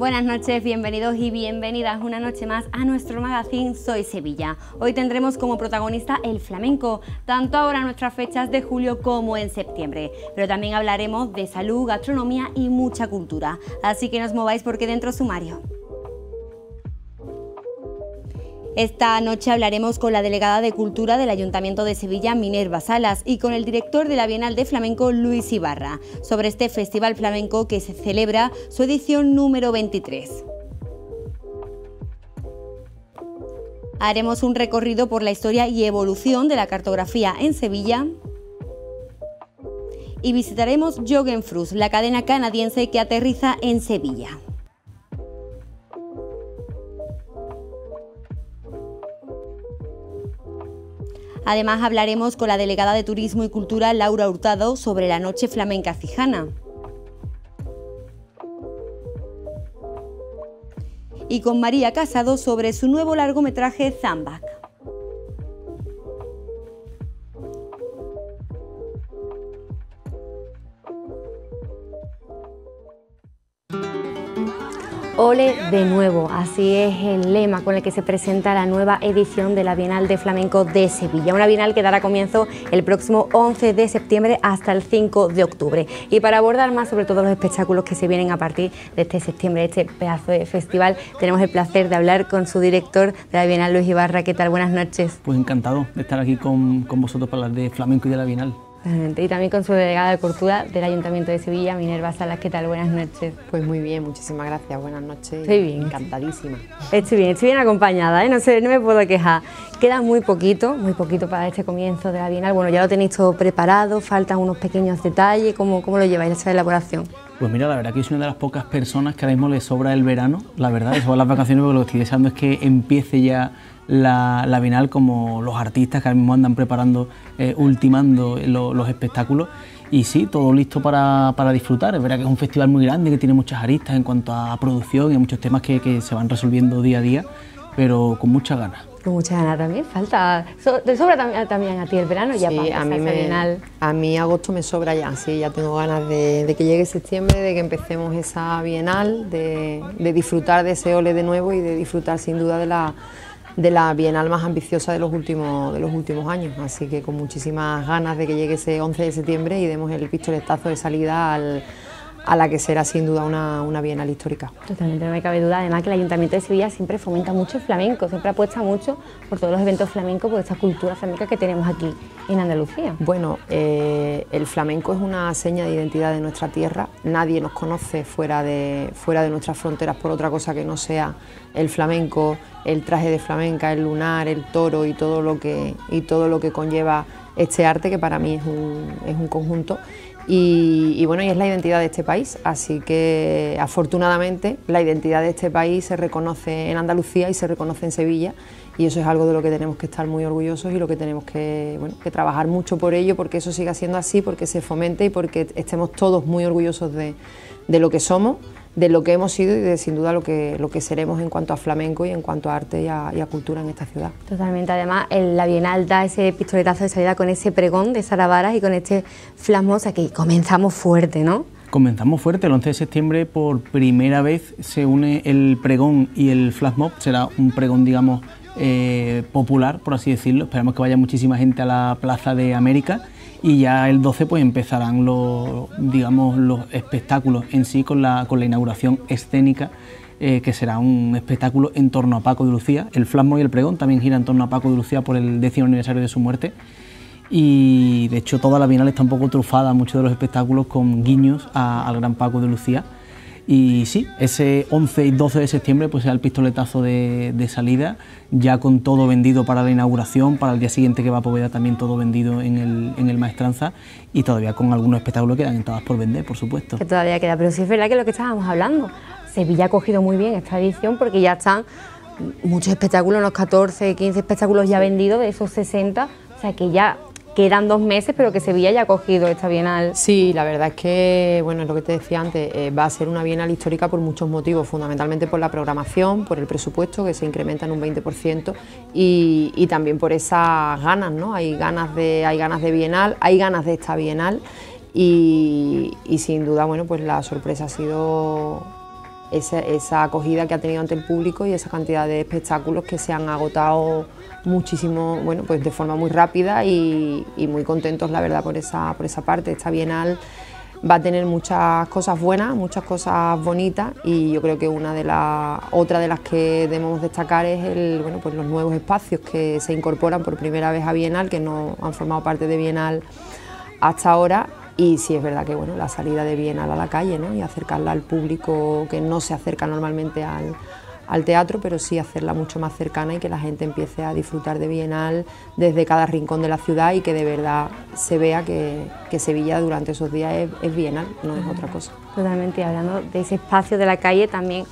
Buenas noches, bienvenidos y bienvenidas una noche más a nuestro magazine Soy Sevilla. Hoy tendremos como protagonista el flamenco, tanto ahora en nuestras fechas de julio como en septiembre, pero también hablaremos de salud, gastronomía y mucha cultura. Así que no os mováis porque dentro sumario. Esta noche hablaremos con la delegada de Cultura del Ayuntamiento de Sevilla, Minerva Salas, y con el director de la Bienal de Flamenco, Luis Ibarra, sobre este festival flamenco que se celebra su edición número 23. Haremos un recorrido por la historia y evolución de la cartografía en Sevilla y visitaremos Joggenfrust, la cadena canadiense que aterriza en Sevilla. Además, hablaremos con la delegada de Turismo y Cultura, Laura Hurtado, sobre la Noche Flamenca Cijana. Y con María Casado sobre su nuevo largometraje Zambac. Ole de nuevo, así es el lema con el que se presenta la nueva edición de la Bienal de Flamenco de Sevilla, una Bienal que dará comienzo el próximo 11 de septiembre hasta el 5 de octubre. Y para abordar más sobre todos los espectáculos que se vienen a partir de este septiembre, este pedazo de festival, tenemos el placer de hablar con su director de la Bienal, Luis Ibarra. ¿Qué tal? Buenas noches. Pues encantado de estar aquí con, con vosotros para hablar de flamenco y de la Bienal. Y también con su delegada de Cultura del Ayuntamiento de Sevilla, Minerva Salas. ¿Qué tal? Buenas noches. Pues muy bien, muchísimas gracias. Buenas noches. Estoy bien. Encantadísima. Estoy bien, estoy bien acompañada, ¿eh? no, sé, no me puedo quejar. Queda muy poquito, muy poquito para este comienzo de la Bienal. Bueno, ya lo tenéis todo preparado, faltan unos pequeños detalles. ¿Cómo, cómo lo lleváis a esa elaboración? Pues mira, la verdad que es una de las pocas personas que ahora mismo le sobra el verano. La verdad, le sobra las vacaciones porque lo que estoy deseando es que empiece ya la, Bienal como los artistas que ahora mismo andan preparando, eh, ultimando eh, los espectáculos. Y sí, todo listo para, disfrutar. Es verdad que es un festival muy grande, que tiene muchas aristas en cuanto a producción y muchos temas que, se van resolviendo día a día, pero con muchas ganas con mucha ganas también, falta, te sobra eh, también a ti el verano sí, ya a mí A mí agosto me sobra ya, sí, ya tengo ganas de, que llegue septiembre, de que empecemos esa bienal, de, de disfrutar de ese ole de nuevo y de disfrutar sin duda de la de la bienal más ambiciosa de los últimos, de los últimos años. Así que con muchísimas ganas de que llegue ese 11 de septiembre y demos el pistoletazo de salida al a la que será sin duda una, bienal histórica. Totalmente, no me cabe duda. Además que el Ayuntamiento de Sevilla siempre fomenta mucho el flamenco, siempre apuesta mucho por todos los eventos flamencos, por esta cultura flamenca que tenemos aquí en Andalucía. Bueno, eh, el flamenco es una seña de identidad de nuestra tierra. Nadie nos conoce fuera de, fuera de nuestras fronteras por otra cosa que no sea el flamenco, el traje de flamenca, el lunar, el toro y todo lo que, y todo lo que conlleva este arte, que para mí es un, es un conjunto y, bueno, y es la identidad de este país, así que afortunadamente la identidad de este país se reconoce en Andalucía y se reconoce en Sevilla y eso es algo de lo que tenemos que estar muy orgullosos y lo que tenemos que, bueno, que trabajar mucho por ello, porque eso siga siendo así, porque se fomente y porque estemos todos muy orgullosos de, de lo que somos de lo que hemos sido y de sin duda lo que, lo que seremos en cuanto a flamenco y en cuanto a arte y a, cultura en esta ciudad. Totalmente, además la Bienal da ese pistoletazo de salida con ese pregón de Sara y con este sea que comenzamos fuerte, ¿no? Comenzamos fuerte, el 11 de septiembre por primera vez se une el pregón y el flash será un pregón digamos eh, popular, por así decirlo, esperamos que vaya muchísima gente a la Plaza de América y ya el 12 pues empezarán los, digamos, los espectáculos en sí con la, inauguración escénica eh, que será un espectáculo en torno a Paco de Lucía. El flasmo y el pregón también gira en torno a Paco de Lucía por el décimo aniversario de su muerte y de hecho toda la Bienal está un poco trufada, muchos de los espectáculos con guiños al gran Paco de Lucía y sí, ese 11 y 12 de septiembre pues era el pistoletazo de, salida, ya con todo vendido para la inauguración, para el día siguiente que va a Poveda también todo vendido en el, Maestranza y todavía con algunos espectáculos que quedan entradas por vender, por supuesto. Que todavía queda, pero sí es verdad que lo que estábamos hablando, Sevilla ha cogido muy bien esta edición porque ya están muchos espectáculos, unos 14, 15 espectáculos ya vendidos de esos 60, o sea que ya quedan dos meses, pero que Sevilla ya ha cogido esta bienal. Sí, la verdad es que, bueno, es lo que te decía antes, eh, va a ser una bienal histórica por muchos motivos, fundamentalmente por la programación, por el presupuesto que se incrementa en un 20% y, también por esas ganas, ¿no? Hay ganas de, hay ganas de bienal, hay ganas de esta bienal. y sin duda, bueno, pues la sorpresa ha sido esa, acogida que ha tenido ante el público y esa cantidad de espectáculos que se han agotado muchísimo, bueno, pues de forma muy rápida y, y muy contentos, la verdad, por esa, por esa parte. Esta Bienal va a tener muchas cosas buenas, muchas cosas bonitas y yo creo que una de las otra de las que debemos destacar es el bueno, pues los nuevos espacios que se incorporan por primera vez a Bienal que no han formado parte de Bienal hasta ahora y sí es verdad que bueno, la salida de Bienal a la calle ¿no? y acercarla al público que no se acerca normalmente al, teatro, pero sí hacerla mucho más cercana y que la gente empiece a disfrutar de Bienal desde cada rincón de la ciudad y que de verdad se vea que, Sevilla durante esos días es, es Bienal, no es otra cosa. Totalmente, y hablando de ese espacio de la calle también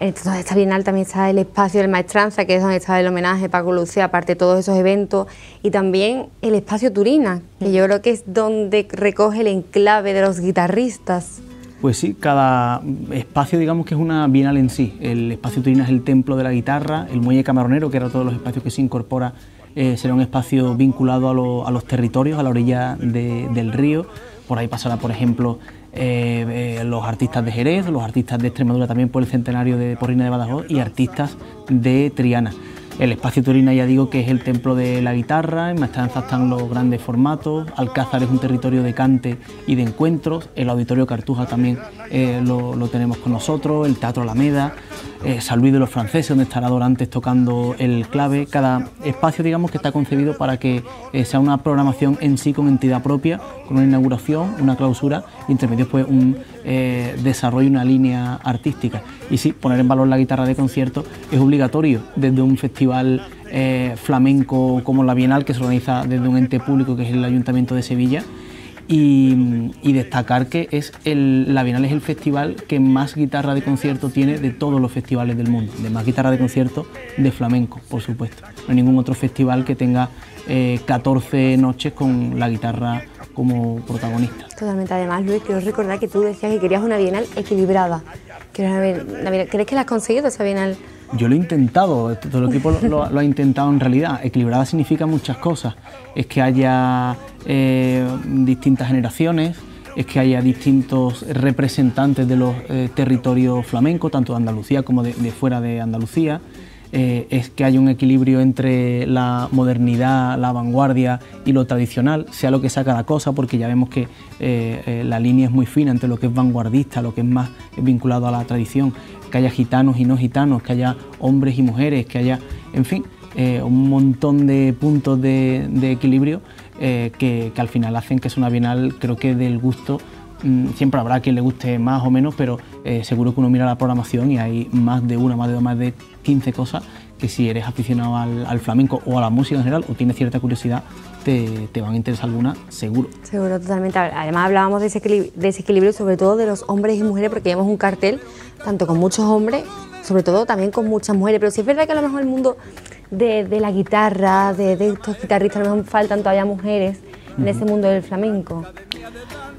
entonces esta Bienal también está el espacio del Maestranza, que es donde está el homenaje Paco Lucía, aparte de todos esos eventos, y también el espacio Turina, que yo creo que es donde recoge el enclave de los guitarristas. Pues sí, cada espacio digamos que es una bienal en sí. El espacio Turina es el templo de la guitarra, el muelle camaronero, que era todos los espacios que se incorpora, eh, será un espacio vinculado a, los territorios, a la orilla del río. Por ahí pasará, por ejemplo, eh, eh, los artistas de Jerez, los artistas de Extremadura también por el centenario de Porrina de Badajoz y artistas de Triana. El espacio Turina ya digo que es el templo de la guitarra, en Maestranza están los grandes formatos, Alcázar es un territorio de cante y de encuentros, el auditorio Cartuja también eh, lo, lo tenemos con nosotros, el Teatro Alameda, eh, de los Franceses, donde estará Dorantes tocando el clave. Cada espacio, digamos, que está concebido para que eh, sea una programación en sí con entidad propia, con una inauguración, una clausura y entre medio, pues, un eh, desarrollo, una línea artística. Y sí, poner en valor la guitarra de concierto es obligatorio desde un festival. Eh, flamenco como la Bienal que se organiza desde un ente público que es el Ayuntamiento de Sevilla y, destacar que es el, la Bienal es el festival que más guitarra de concierto tiene de todos los festivales del mundo, de más guitarra de concierto de flamenco, por supuesto. No hay ningún otro festival que tenga 14 eh, noches con la guitarra como protagonista. Totalmente, además Luis, quiero recordar que tú decías que querías una Bienal equilibrada. ¿Crees que la has conseguido esa Bienal? yo lo he intentado, todo el equipo lo, ha intentado en realidad. Equilibrada significa muchas cosas. Es que haya eh, distintas generaciones, es que haya distintos representantes de los eh, territorios flamencos, tanto de Andalucía como de, fuera de Andalucía. Eh, es que haya un equilibrio entre la modernidad, la vanguardia y lo tradicional, sea lo que sea cada cosa, porque ya vemos que la línea es muy fina entre lo que es vanguardista, lo que es más vinculado a la tradición, que haya gitanos y no gitanos, que haya hombres y mujeres, que haya, en fin, eh, un montón de puntos de, equilibrio eh, que, al final hacen que es una bienal, creo que del gusto, mm, siempre habrá quien le guste más o menos, pero eh, seguro que uno mira la programación y hay más de una, más de dos, más de 15 cosas que si eres aficionado al, al flamenco o a la música en general o tienes cierta curiosidad, te, van a interesar alguna, seguro. Seguro, totalmente. Además hablábamos de ese desequilibrio, sobre todo de los hombres y mujeres, porque llevamos un cartel, tanto con muchos hombres, sobre todo también con muchas mujeres. Pero si es verdad que a lo mejor el mundo de, la guitarra, de, estos guitarristas, a lo mejor faltan todavía mujeres en ese mundo del flamenco.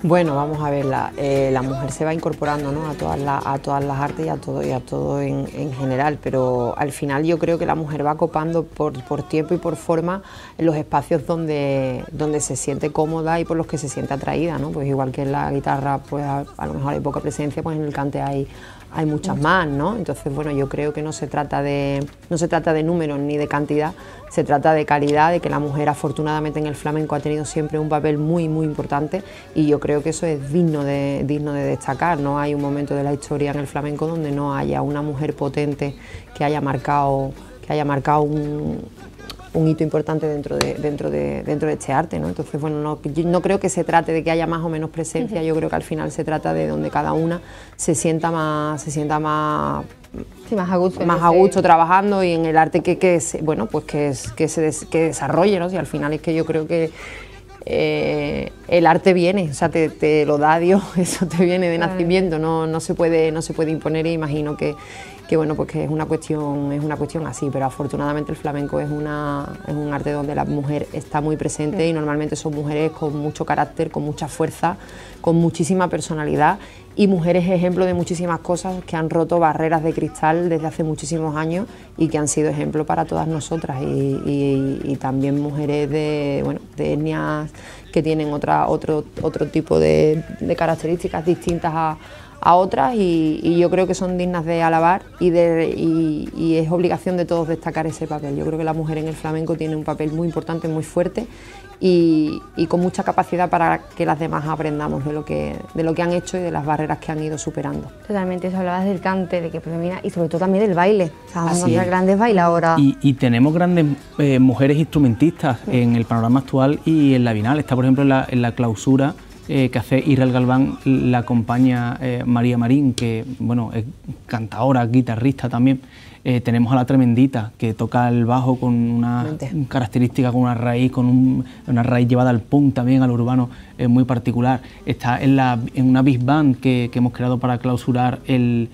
Bueno, vamos a ver, eh, la, mujer se va incorporando a, todas las a todas las artes y a todo, y a todo en, general, pero al final yo creo que la mujer va copando por, tiempo y por forma los espacios donde, donde se siente cómoda y por los que se siente atraída, ¿no? pues igual que en la guitarra pues a, a lo mejor hay poca presencia, pues en el cante hay hay muchas más, ¿no? Entonces, bueno, yo creo que no se trata de, no se trata de números ni de cantidad, se trata de calidad, de que la mujer afortunadamente en el flamenco ha tenido siempre un papel muy, muy importante y yo creo que eso es digno de, digno de destacar, no hay un momento de la historia en el flamenco donde no haya una mujer potente que haya marcado, que haya marcado un, un hito importante dentro de, dentro de, dentro de este arte. ¿no? Entonces, bueno, no, no creo que se trate de que haya más o menos presencia, yo creo que al final se trata de donde cada una se sienta más, se sienta más más a gusto, más a trabajando y en el arte que, que se, bueno pues que, es, que se desarrolle ¿no? y al final es que yo creo que eh, el arte viene o sea te, lo da Dios eso te viene de nacimiento no, no se puede no se puede imponer e imagino que que bueno, pues que es una cuestión, es una cuestión así, pero afortunadamente el flamenco es, una, es un arte donde la mujer está muy presente y normalmente son mujeres con mucho carácter, con mucha fuerza, con muchísima personalidad y mujeres ejemplo de muchísimas cosas que han roto barreras de cristal desde hace muchísimos años y que han sido ejemplo para todas nosotras y, también mujeres de, bueno, de etnias que tienen otra, otro, otro tipo de características distintas a a otras y, yo creo que son dignas de alabar y, es obligación de todos destacar ese papel. Yo creo que la mujer en el flamenco tiene un papel muy importante, muy fuerte y, con mucha capacidad para que las demás aprendamos de lo, que, lo que han hecho y de las barreras que han ido superando. Totalmente, eso hablabas del cante, de que predomina y sobre todo también del baile. O grandes bailadoras. Y, tenemos grandes eh, mujeres instrumentistas en el panorama actual y en la Bienal. Está, por ejemplo, en la, en la clausura que eh, hace Israel Galván la acompaña eh, María Marín, que bueno, es cantadora, guitarrista también. Eh, tenemos a la tremendita que toca el bajo con una característica, con una raíz, con una raíz llevada al punk también, al urbano muy particular. Está en, la, una big band que, hemos creado para clausurar el,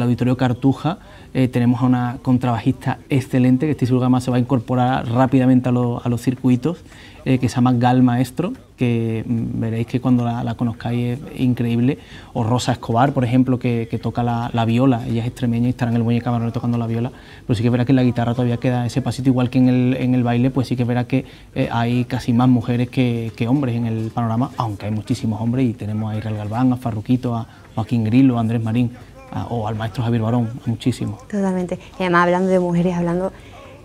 auditorio Cartuja. tenemos a una contrabajista excelente que este seguro se va a incorporar rápidamente a los circuitos. Eh, que se llama Gal Maestro, que mm, veréis que cuando la, conozcáis es increíble, o Rosa Escobar, por ejemplo, que, toca la, viola, ella es extremeña y estará en el Muelle Camarón tocando la viola, pero sí que verá que la guitarra todavía queda ese pasito, igual que en el, baile, pues sí que verá que eh, hay casi más mujeres que, hombres en el panorama, aunque hay muchísimos hombres y tenemos a Israel Galván, a Farruquito, a Joaquín Grillo, a Andrés Marín, o al maestro Javier Barón, muchísimos. Totalmente, y además hablando de mujeres, hablando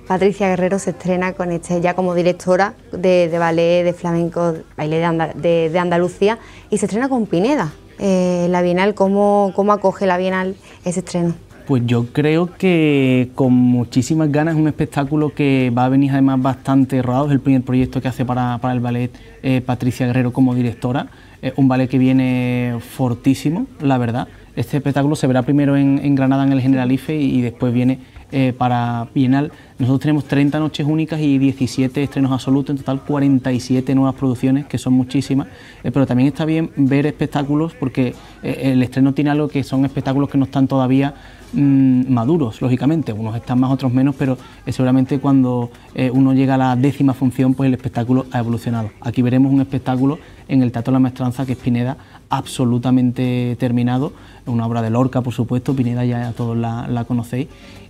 Patricia Guerrero se estrena con este ya como directora de, ballet, de flamenco, de, de, Andalucía y se estrena con Pineda. Eh, la Bienal, ¿cómo, acoge la Bienal ese estreno? Pues yo creo que con muchísimas ganas, es un espectáculo que va a venir además bastante rodado, es el primer proyecto que hace para, el ballet eh, Patricia Guerrero como directora, ...es un ballet que viene fortísimo, la verdad. Este espectáculo se verá primero en, Granada en el Generalife y, y después viene eh, para Bienal nosotros tenemos 30 noches únicas y 17 estrenos absolutos, en total 47 nuevas producciones, que son muchísimas, eh, pero también está bien ver espectáculos porque eh, el estreno tiene algo que son espectáculos que no están todavía mm, maduros, lógicamente, unos están más, otros menos, pero eh, seguramente cuando uno llega a la décima función, pues el espectáculo ha evolucionado. Aquí veremos un espectáculo en el Teatro de la Maestranza, que es Pineda, absolutamente terminado, una obra de Lorca, por supuesto, Pineda ya todos la conocéis,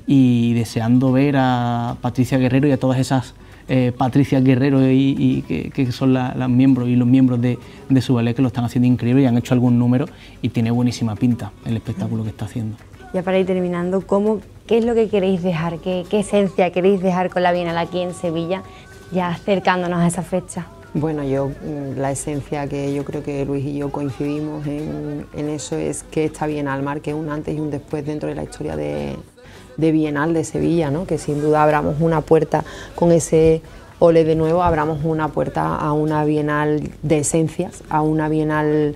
y deseando ver a Patricia Guerrero y a todas esas eh, Patricia Guerrero y, que, son las miembros y los miembros de, su ballet que lo están haciendo increíble y han hecho algún número y tiene buenísima pinta el espectáculo que está haciendo. Ya para ir terminando, ¿cómo, ¿qué es lo que queréis dejar? ¿Qué, esencia queréis dejar con la Bienal aquí en Sevilla, ya acercándonos a esa fecha? Bueno, yo mm, la esencia que yo creo que Luis y yo coincidimos en, eso es que está bien esta ...que es un antes y un después dentro de la historia de, de Bienal de Sevilla, ¿no? que sin duda abramos una puerta con ese Ole de nuevo, abramos una puerta a una Bienal de esencias, a una Bienal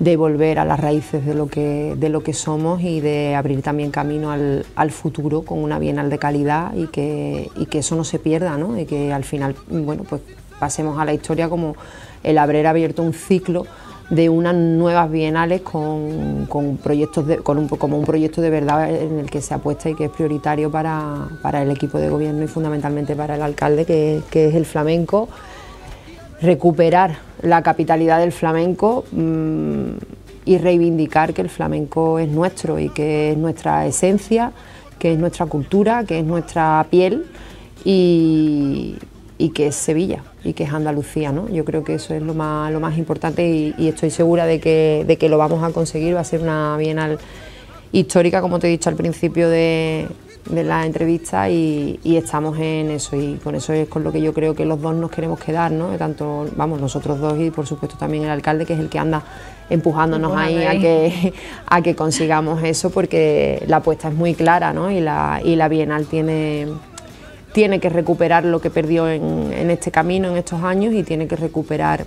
de volver a las raíces de lo que, de lo que somos y de abrir también camino al, al futuro con una Bienal de calidad y que, y que eso no se pierda ¿no? y que al final bueno, pues pasemos a la historia como el haber abierto un ciclo de unas nuevas bienales con, proyectos con un, como un proyecto de verdad en el que se apuesta y que es prioritario para, el equipo de gobierno y fundamentalmente para el alcalde, que, es el flamenco. Recuperar la capitalidad del flamenco. Mm, y reivindicar que el flamenco es nuestro y que es nuestra esencia, que es nuestra cultura, que es nuestra piel y, y que es Sevilla y que es Andalucía. ¿no? Yo creo que eso es lo más, lo más importante y, estoy segura de que, de que lo vamos a conseguir. Va a ser una bienal histórica, como te he dicho al principio de, de la entrevista, y, estamos en eso. Y con eso es con lo que yo creo que los dos nos queremos quedar, ¿no? Tanto, vamos, nosotros dos y por supuesto también el alcalde, que es el que anda empujándonos ahí, ahí a que, a que consigamos eso, porque la apuesta es muy clara, ¿no? Y la, y la bienal tiene tiene que recuperar lo que perdió en, en este camino, en estos años, y tiene que recuperar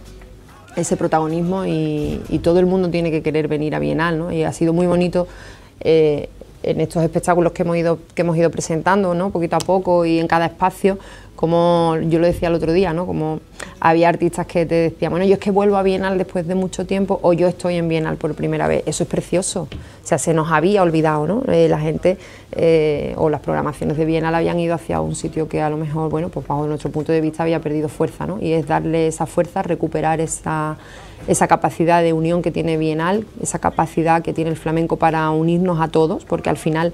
ese protagonismo y, todo el mundo tiene que querer venir a Bienal, ¿no? Y ha sido muy bonito eh, en estos espectáculos que hemos ido, que hemos ido presentando, ¿no? Poquito a poco y en cada espacio, como yo lo decía el otro día, ¿no? Como había artistas que te decían, bueno, yo es que vuelvo a Bienal después de mucho tiempo o yo estoy en Bienal por primera vez. Eso es precioso. O sea, se nos había olvidado, ¿no? Eh, la gente eh, o las programaciones de Bienal habían ido hacia un sitio que a lo mejor, bueno, pues bajo nuestro punto de vista había perdido fuerza, ¿no? Y es darle esa fuerza, recuperar esa, esa capacidad de unión que tiene Bienal, esa capacidad que tiene el flamenco para unirnos a todos, porque al final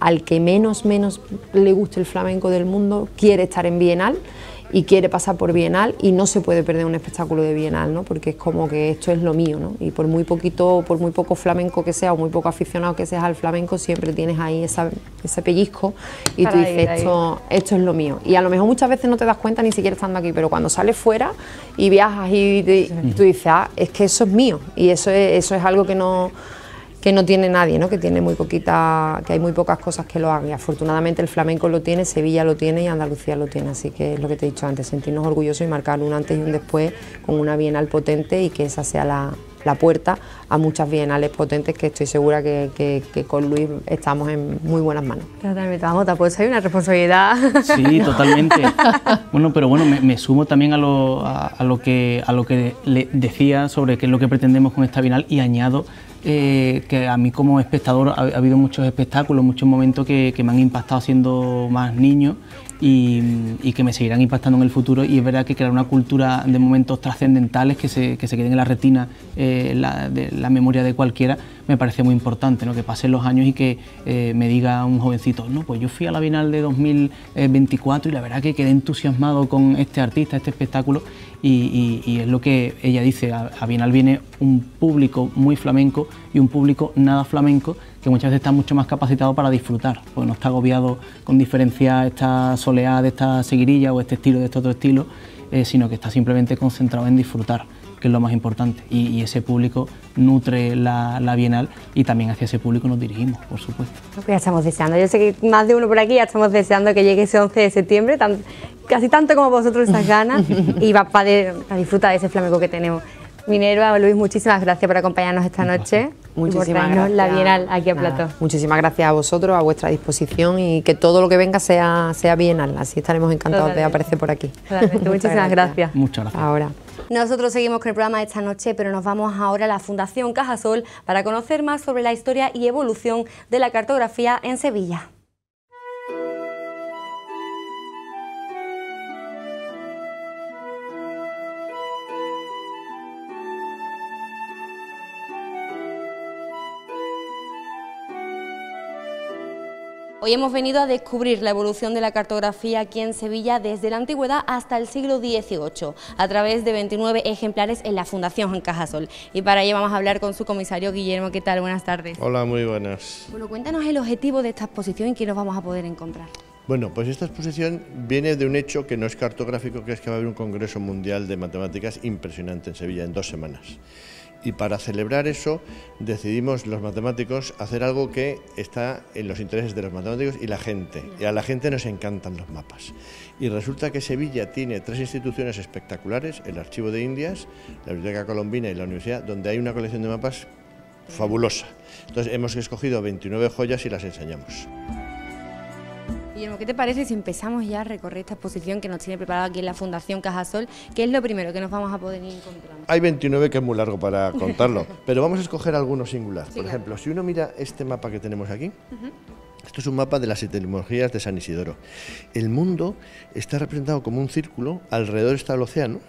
al que menos, menos le guste el flamenco del mundo quiere estar en Bienal y quiere pasar por Bienal y no se puede perder un espectáculo de Bienal, ¿no? Porque es como que esto es lo mío, ¿no? Y por muy poquito, por muy poco flamenco que sea o muy poco aficionado que seas al flamenco, siempre tienes ahí esa, ese pellizco y tú dices, esto, esto es lo mío. Y a lo mejor muchas veces no te das cuenta ni siquiera estando aquí, pero cuando sales fuera y viajas y, tú dices, ah, es que eso es mío y eso eso es algo que no que no tiene nadie, ¿no? que tiene muy poquita, que hay muy pocas cosas que lo hagan. Y afortunadamente el flamenco lo tiene, Sevilla lo tiene y Andalucía lo tiene. Así que es lo que te he dicho antes, sentirnos orgullosos y marcar un antes y un después con una bienal potente y que esa sea la, la puerta a muchas bienales potentes que estoy segura que, con Luis estamos en muy buenas manos. Totalmente, vamos, pues hay una responsabilidad. Sí, totalmente. bueno, pero bueno, me, sumo también a lo, lo que, a lo que le decía sobre qué es lo que pretendemos con esta bienal y añado que a mí como espectador ha, habido muchos espectáculos, muchos momentos que, me han impactado siendo más niño y, que me seguirán impactando en el futuro y es verdad que crear una cultura de momentos trascendentales que se, queden en la retina, eh, de, la memoria de cualquiera, me parece muy importante, ¿no? que pasen los años y que eh, me diga un jovencito, no, pues yo fui a la Bienal de 2024 y la verdad que quedé entusiasmado con este artista, este espectáculo, y, es lo que ella dice, a, Bienal viene un público muy flamenco y un público nada flamenco que muchas veces está mucho más capacitado para disfrutar, porque no está agobiado con diferenciar esta soleá de esta seguirilla o este estilo de este otro estilo, eh, sino que está simplemente concentrado en disfrutar que es lo más importante. Y, ese público nutre la, Bienal y también hacia ese público nos dirigimos, por supuesto. Pues ya estamos deseando, yo sé que más de uno por aquí ya estamos deseando que llegue ese 11 de septiembre, casi tanto como vosotros esas ganas, y va para, disfrutar de ese flamenco que tenemos. Minerva, Luis, muchísimas gracias por acompañarnos esta noche. Muchísimas gracias. la Bienal aquí a plato Muchísimas gracias a vosotros, a vuestra disposición y que todo lo que venga sea, sea Bienal. Así estaremos encantados de aparecer por aquí. Muchísimas gracias. gracias. Muchas gracias. Ahora. Nosotros seguimos con el programa esta noche, pero nos vamos ahora a la Fundación Cajasol para conocer más sobre la historia y evolución de la cartografía en Sevilla. Hoy hemos venido a descubrir la evolución de la cartografía aquí en Sevilla desde la antigüedad hasta el siglo XVIII, a través de 29 ejemplares en la Fundación Juan Cajasol. Y para ello vamos a hablar con su comisario Guillermo. ¿Qué tal? Buenas tardes. Hola, muy buenas. Bueno, cuéntanos el objetivo de esta exposición y qué nos vamos a poder encontrar. Bueno, pues esta exposición viene de un hecho que no es cartográfico, que es que va a haber un Congreso Mundial de Matemáticas impresionante en Sevilla en dos semanas. Y para celebrar eso decidimos los matemáticos hacer algo que está en los intereses de los matemáticos y la gente. Y a la gente nos encantan los mapas. Y resulta que Sevilla tiene tres instituciones espectaculares, el Archivo de Indias, la Biblioteca Colombina y la Universidad, donde hay una colección de mapas fabulosa. Entonces hemos escogido 29 joyas y las enseñamos. ¿qué te parece si empezamos ya a recorrer esta exposición que nos tiene preparada aquí en la Fundación Cajasol? ¿Qué es lo primero que nos vamos a poder ir encontrando? Hay 29 que es muy largo para contarlo, pero vamos a escoger algunos singulares. Por ejemplo, si uno mira este mapa que tenemos aquí, Esto es un mapa de las etimologías de San Isidoro. El mundo está representado como un círculo, alrededor está el océano,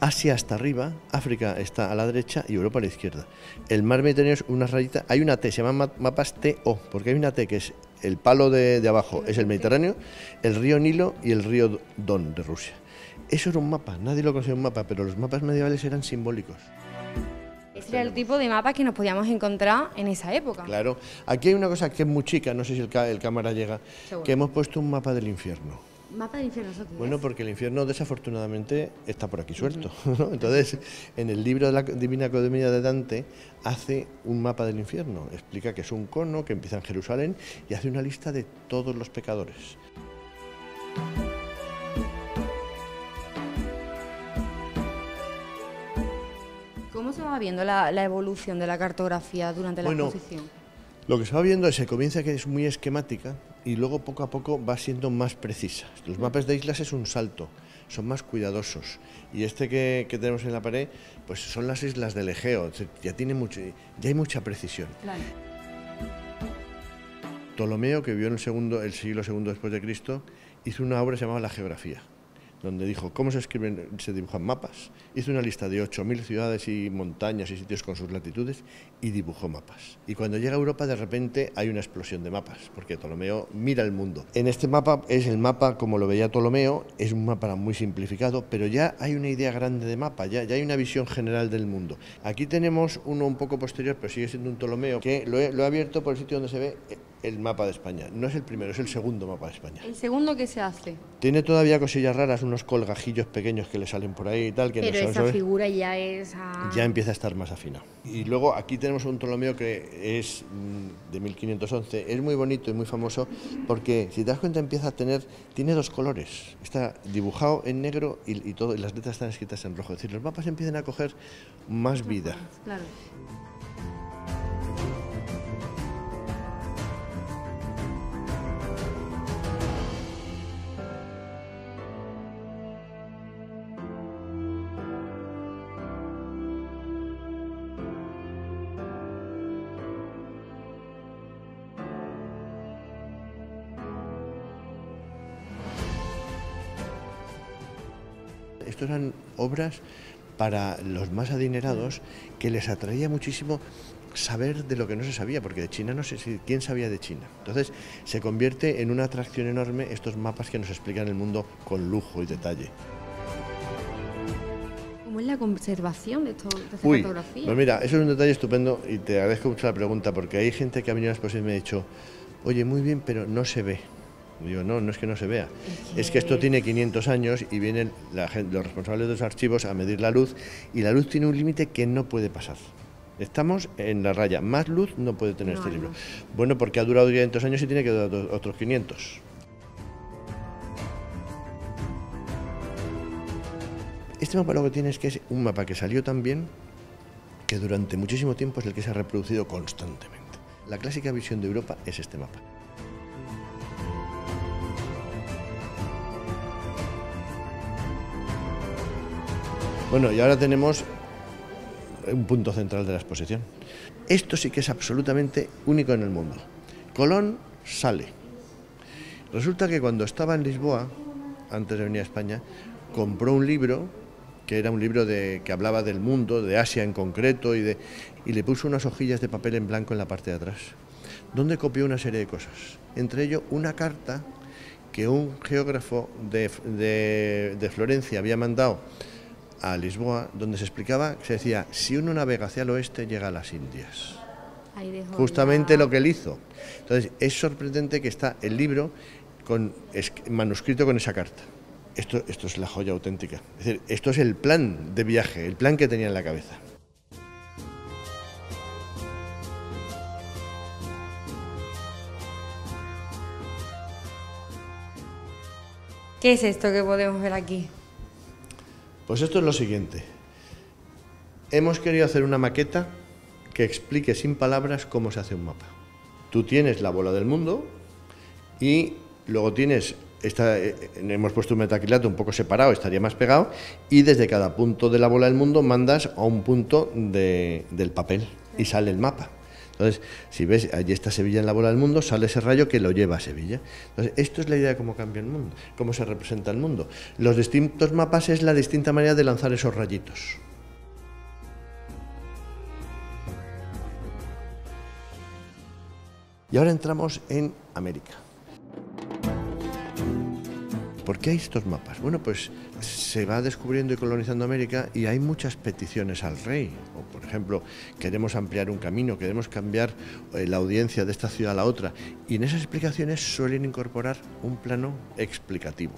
Asia hasta arriba, África está a la derecha y Europa a la izquierda. El mar Mediterráneo es una rayita, hay una T, se llama mapas T-O, porque hay una T que es el palo de, abajo, es el Mediterráneo, el río Nilo y el río Don de Rusia. Eso era un mapa, nadie lo conocía un mapa, pero los mapas medievales eran simbólicos. Ese era el tipo de mapa que nos podíamos encontrar en esa época. Claro, aquí hay una cosa que es muy chica, no sé si el, cámara llega, que hemos puesto un mapa del infierno. Mapa del infierno. Bueno, porque el infierno desafortunadamente está por aquí suelto. Entonces, en el libro de la Divina Academia de Dante hace un mapa del infierno. Explica que es un cono que empieza en Jerusalén y hace una lista de todos los pecadores. ¿Cómo se va viendo la, evolución de la cartografía durante la exposición? Lo que se va viendo es que comienza que es muy esquemática y luego poco a poco va siendo más precisa. Los mapas de islas es un salto, son más cuidadosos. Y este que, tenemos en la pared, pues son las islas del Egeo, ya, tiene mucho, ya hay mucha precisión. Ptolomeo, que vivió en el, segundo, el siglo II después de Cristo, hizo una obra llamada La Geografía donde dijo cómo se escriben, se dibujan mapas. Hizo una lista de 8.000 ciudades y montañas y sitios con sus latitudes y dibujó mapas. Y cuando llega a Europa de repente hay una explosión de mapas, porque Ptolomeo mira el mundo. En este mapa es el mapa como lo veía Ptolomeo, es un mapa muy simplificado, pero ya hay una idea grande de mapa, ya, ya hay una visión general del mundo. Aquí tenemos uno un poco posterior, pero sigue siendo un Ptolomeo, que lo he, lo he abierto por el sitio donde se ve el mapa de España. No es el primero, es el segundo mapa de España. ¿El segundo que se hace? Tiene todavía cosillas raras, unos colgajillos pequeños que le salen por ahí y tal. Que Pero esa figura ya es... Ya empieza a estar más afina. Y luego aquí tenemos un Ptolomeo que es mm, de 1511. Es muy bonito y muy famoso porque, si te das cuenta, empieza a tener... Tiene dos colores. Está dibujado en negro y, todas las letras están escritas en rojo. Es decir, los mapas empiezan a coger más vida. Claro. para los más adinerados que les atraía muchísimo saber de lo que no se sabía, porque de China no sé quién sabía de China. Entonces se convierte en una atracción enorme estos mapas que nos explican el mundo con lujo y detalle. ¿Cómo es la conservación de, esta fotografía? Pues mira, eso es un detalle estupendo y te agradezco mucho la pregunta, porque hay gente que ha venido a mí me ha dicho, oye, muy bien, pero no se ve. Digo, no, no es que no se vea. Es que esto tiene 500 años y vienen los responsables de los archivos a medir la luz y la luz tiene un límite que no puede pasar. Estamos en la raya. Más luz no puede tener este libro. Bueno, porque ha durado 500 años y tiene que durar otros 500. Este mapa lo que tiene es que es un mapa que salió tan bien que durante muchísimo tiempo es el que se ha reproducido constantemente. La clásica visión de Europa es este mapa. Bueno, y ahora tenemos un punto central de la exposición. Esto sí que es absolutamente único en el mundo. Colón sale. Resulta que cuando estaba en Lisboa, antes de venir a España, compró un libro que era un libro de, que hablaba del mundo, de Asia en concreto, y, le puso unas hojillas de papel en blanco en la parte de atrás, donde copió una serie de cosas, entre ello una carta que un geógrafo de, de Florencia había mandado a Lisboa, donde se explicaba, se decía, si uno navega hacia el oeste llega a las Indias. Justamente lo que él hizo. Entonces, es sorprendente que está el libro con, manuscrito con esa carta. Esto, esto es la joya auténtica. Es decir, esto es el plan de viaje, el plan que tenía en la cabeza. ¿Qué es esto que podemos ver aquí? Pues esto es lo siguiente. Hemos querido hacer una maqueta que explique sin palabras cómo se hace un mapa. Tú tienes la bola del mundo y luego tienes esta, eh, hemos puesto un metacrilato un poco separado, estaría más pegado, y desde cada punto de la bola del mundo mandas a un punto del papel y sale el mapa. Entonces, si ves, allí está Sevilla en la bola del mundo, sale ese rayo que lo lleva a Sevilla. Entonces, esto es la idea de cómo cambia el mundo, cómo se representa el mundo. Los distintos mapas es la distinta manera de lanzar esos rayitos. Y ahora entramos en América. ¿Por qué hay estos mapas? Bueno, pues se va descubriendo y colonizando América y hay muchas peticiones al rey. O, por ejemplo, queremos ampliar un camino, queremos cambiar eh, la audiencia de esta ciudad a la otra. Y en esas explicaciones suelen incorporar un plano explicativo.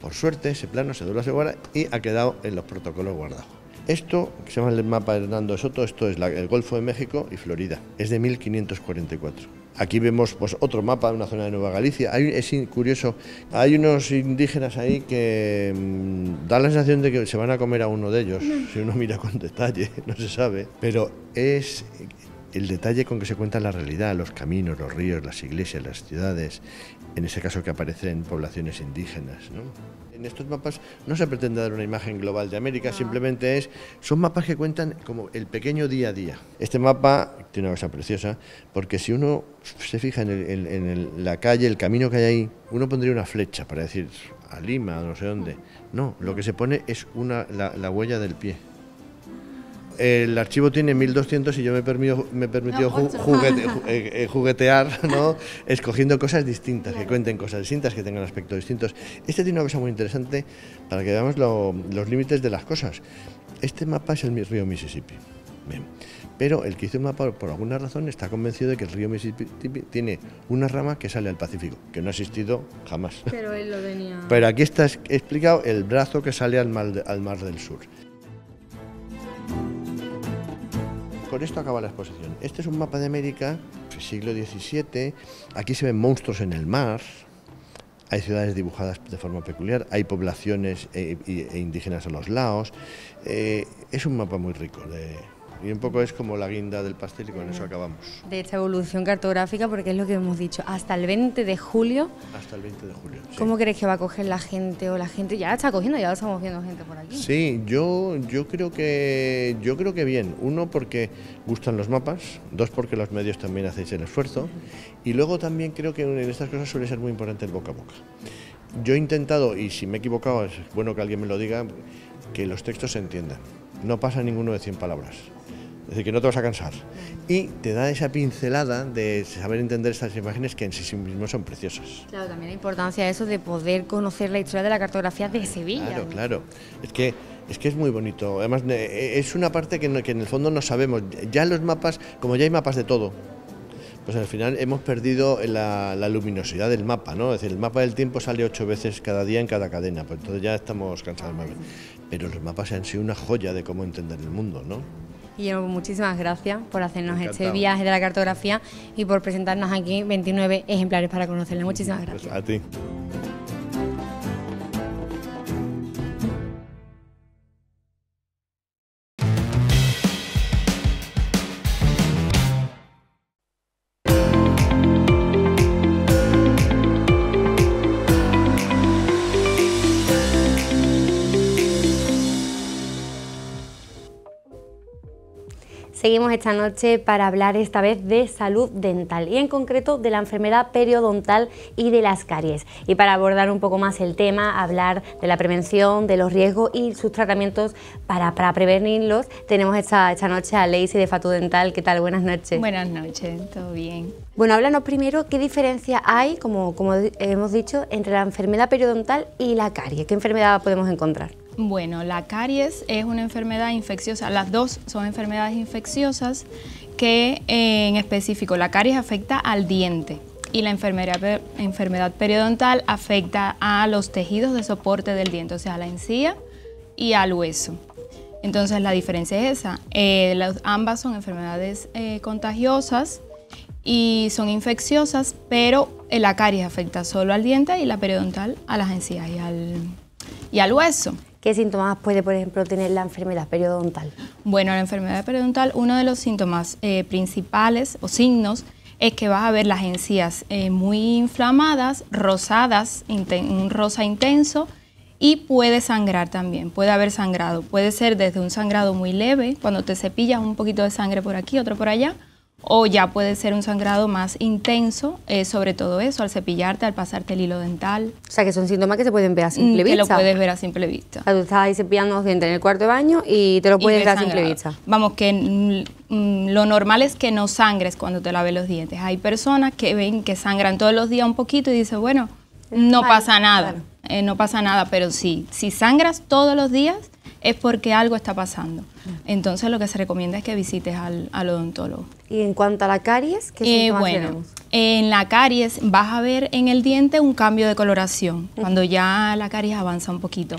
Por suerte, ese plano se dobla, se guarda y ha quedado en los protocolos guardados. Esto, que se llama el mapa Hernando de Soto, esto es el Golfo de México y Florida. Es de 1544. Aquí vemos pues, otro mapa de una zona de Nueva Galicia. es curioso, hay unos indígenas ahí que da mm, dan la sensación de que se van a comer a uno de ellos, mm. si uno mira con detalle, no se sabe. Pero es el detalle con que se cuenta la realidad, los caminos, los ríos, las iglesias, las ciudades, en ese caso que aparecen poblaciones indígenas. ¿no? En estos mapas no se pretende dar una imagen global de América, simplemente es, son mapas que cuentan como el pequeño día a día. Este mapa tiene una cosa preciosa, porque si uno se fija en, la calle, el camino que hay ahí, uno pondría una flecha para decir a Lima, no sé dónde. No, lo que se pone es una, la huella del pie el archivo tiene 1200 y yo me, he me eh, eh, juguetear, ¿no? escogiendo cosas distintas, que cuenten cosas distintas, que tengan aspectos distintos. Este tiene una cosa muy interesante para que veamos los límites de las cosas. Este mapa es el río Mississippi. Bien. Pero el que hizo el mapa, por alguna razón, está convencido de que el río Mississippi tiene una rama que sale al Pacífico, que no ha existido jamás. Pero él lo tenía. Pero aquí está explicado el brazo que sale al mar del Sur. con esto acaba la exposición. Este es un mapa de América, siglo XVII. Aquí se ven monstruos en el mar. Hay ciudades dibujadas de forma peculiar, hay poblaciones eh, e, indígenas a los laos. Eh, es un mapa muy rico de, y un poco es como la guinda del pastel y con eso acabamos. De esta evolución cartográfica, porque es lo que hemos dicho, hasta el 20 de julio. Hasta el 20 de julio. ¿Cómo crees que va a coger la gente o la gente? Ya está cogiendo, ya estamos viendo gente por aquí. Sí, yo, yo, creo, que, yo creo que bien. Uno, porque gustan los mapas, dos, porque los medios también hacéis el esfuerzo, y luego también creo que en estas cosas suele ser muy importante el boca a boca. Yo he intentado, y si me he equivocado, es bueno que alguien me lo diga, que los textos se entiendan. No pasa ninguno de 100 palabras. Es decir, que no te vas a cansar. Y te da esa pincelada de saber entender estas imágenes que en sí mismos son preciosas. Claro, también la importancia de eso de poder conocer la historia de la cartografía de Sevilla. Claro, claro. Es que es que es muy bonito. Además, eh, es una parte que, en el fondo no sabemos. Ya los mapas, como ya hay mapas de todo, pues al final hemos perdido la, luminosidad del mapa, ¿no? Es decir, el mapa del tiempo sale ocho veces cada día en cada cadena, pues entonces ya estamos cansados más. Pero los mapas han sido una joya de cómo entender el mundo, ¿no? y muchísimas gracias por hacernos este viaje de la cartografía y por presentarnos aquí 29 ejemplares para conocerle Muchísimas pues gracias. a ti. Seguimos esta noche para hablar esta vez de salud dental y en concreto de la enfermedad periodontal y de las caries. Y para abordar un poco más el tema, hablar de la prevención, de los riesgos y sus tratamientos para, prevenirlos, tenemos esta, esta noche a Lacey de Fatu Dental. ¿Qué tal? Buenas noches. Buenas noches, todo bien. Bueno, háblanos primero qué diferencia hay, como, como hemos dicho, entre la enfermedad periodontal y la caries. ¿Qué enfermedad podemos encontrar? Bueno, la caries es una enfermedad infecciosa, las dos son enfermedades infecciosas que eh, en específico la caries afecta al diente y la enfermedad, periodontal afecta a los tejidos de soporte del diente, o sea, a la encía y al hueso. Entonces la diferencia es esa, eh, ambas son enfermedades eh, contagiosas y son infecciosas, pero la caries afecta solo al diente y la periodontal a las encías y al hueso. ¿Qué síntomas puede, por ejemplo, tener la enfermedad periodontal? Bueno, la enfermedad periodontal, uno de los síntomas eh, principales o signos es que vas a ver las encías eh, muy inflamadas, rosadas, un rosa intenso y puede sangrar también, puede haber sangrado. Puede ser desde un sangrado muy leve, cuando te cepillas un poquito de sangre por aquí, otro por allá, o ya puede ser un sangrado más intenso, eh, sobre todo eso, al cepillarte, al pasarte el hilo dental. O sea, que son síntomas que se pueden ver a mm, simple vista. Que lo puedes ver a simple vista. O sea, tú estás ahí cepillando los dientes en el cuarto de baño y te lo puedes ver a simple vista. Vamos, que mm, mm, lo normal es que no sangres cuando te laves los dientes. Hay personas que ven que sangran todos los días un poquito y dicen, bueno, no pasa nada, eh, no pasa nada, pero sí, si sangras todos los días es porque algo está pasando. Entonces lo que se recomienda es que visites al, odontólogo. Y en cuanto a la caries, ¿qué eh, bueno, En la caries vas a ver en el diente un cambio de coloración, cuando ya la caries avanza un poquito.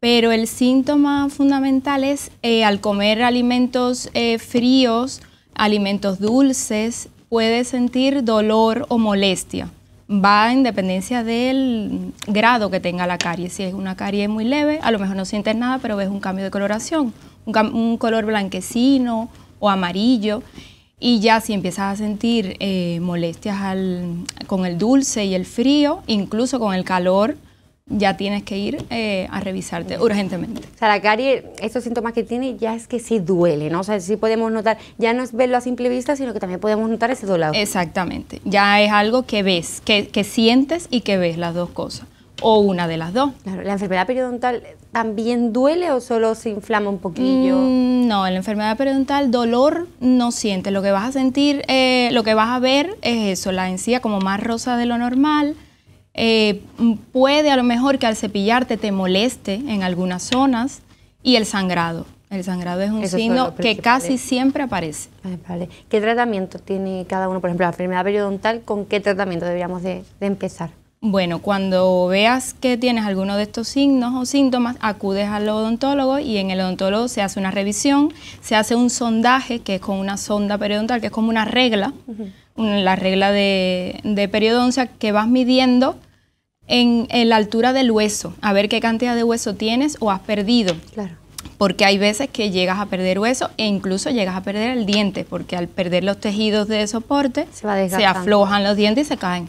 Pero el síntoma fundamental es eh, al comer alimentos eh, fríos, alimentos dulces, puedes sentir dolor o molestia va en dependencia del grado que tenga la carie. Si es una carie muy leve, a lo mejor no sientes nada, pero ves un cambio de coloración, un, color blanquecino o amarillo. Y ya si empiezas a sentir eh, molestias con el dulce y el frío, incluso con el calor, ya tienes que ir eh, a revisarte urgentemente. O sea, la carie, estos síntomas que tiene ya es que sí duele, ¿no? O sea, sí podemos notar, ya no es verlo a simple vista, sino que también podemos notar ese dolor. Exactamente, ya es algo que ves, que, que sientes y que ves las dos cosas, o una de las dos. la enfermedad periodontal también duele o solo se inflama un poquillo? Mm, no, en la enfermedad periodontal dolor no sientes, lo que vas a sentir, eh, lo que vas a ver es eso, la encía como más rosa de lo normal, eh, puede a lo mejor que al cepillarte te moleste en algunas zonas y el sangrado. El sangrado es un signo que casi ¿eh? siempre aparece. Ah, ¿Qué tratamiento tiene cada uno? Por ejemplo, la enfermedad periodontal, ¿con qué tratamiento deberíamos de, empezar? Bueno, cuando veas que tienes alguno de estos signos o síntomas, acudes al odontólogo y en el odontólogo se hace una revisión, se hace un sondaje que es con una sonda periodontal, que es como una regla, la regla de, de periodoncia que vas midiendo en, la altura del hueso, a ver qué cantidad de hueso tienes o has perdido. Claro. Porque hay veces que llegas a perder hueso e incluso llegas a perder el diente, porque al perder los tejidos de soporte se, aflojan los dientes y se caen.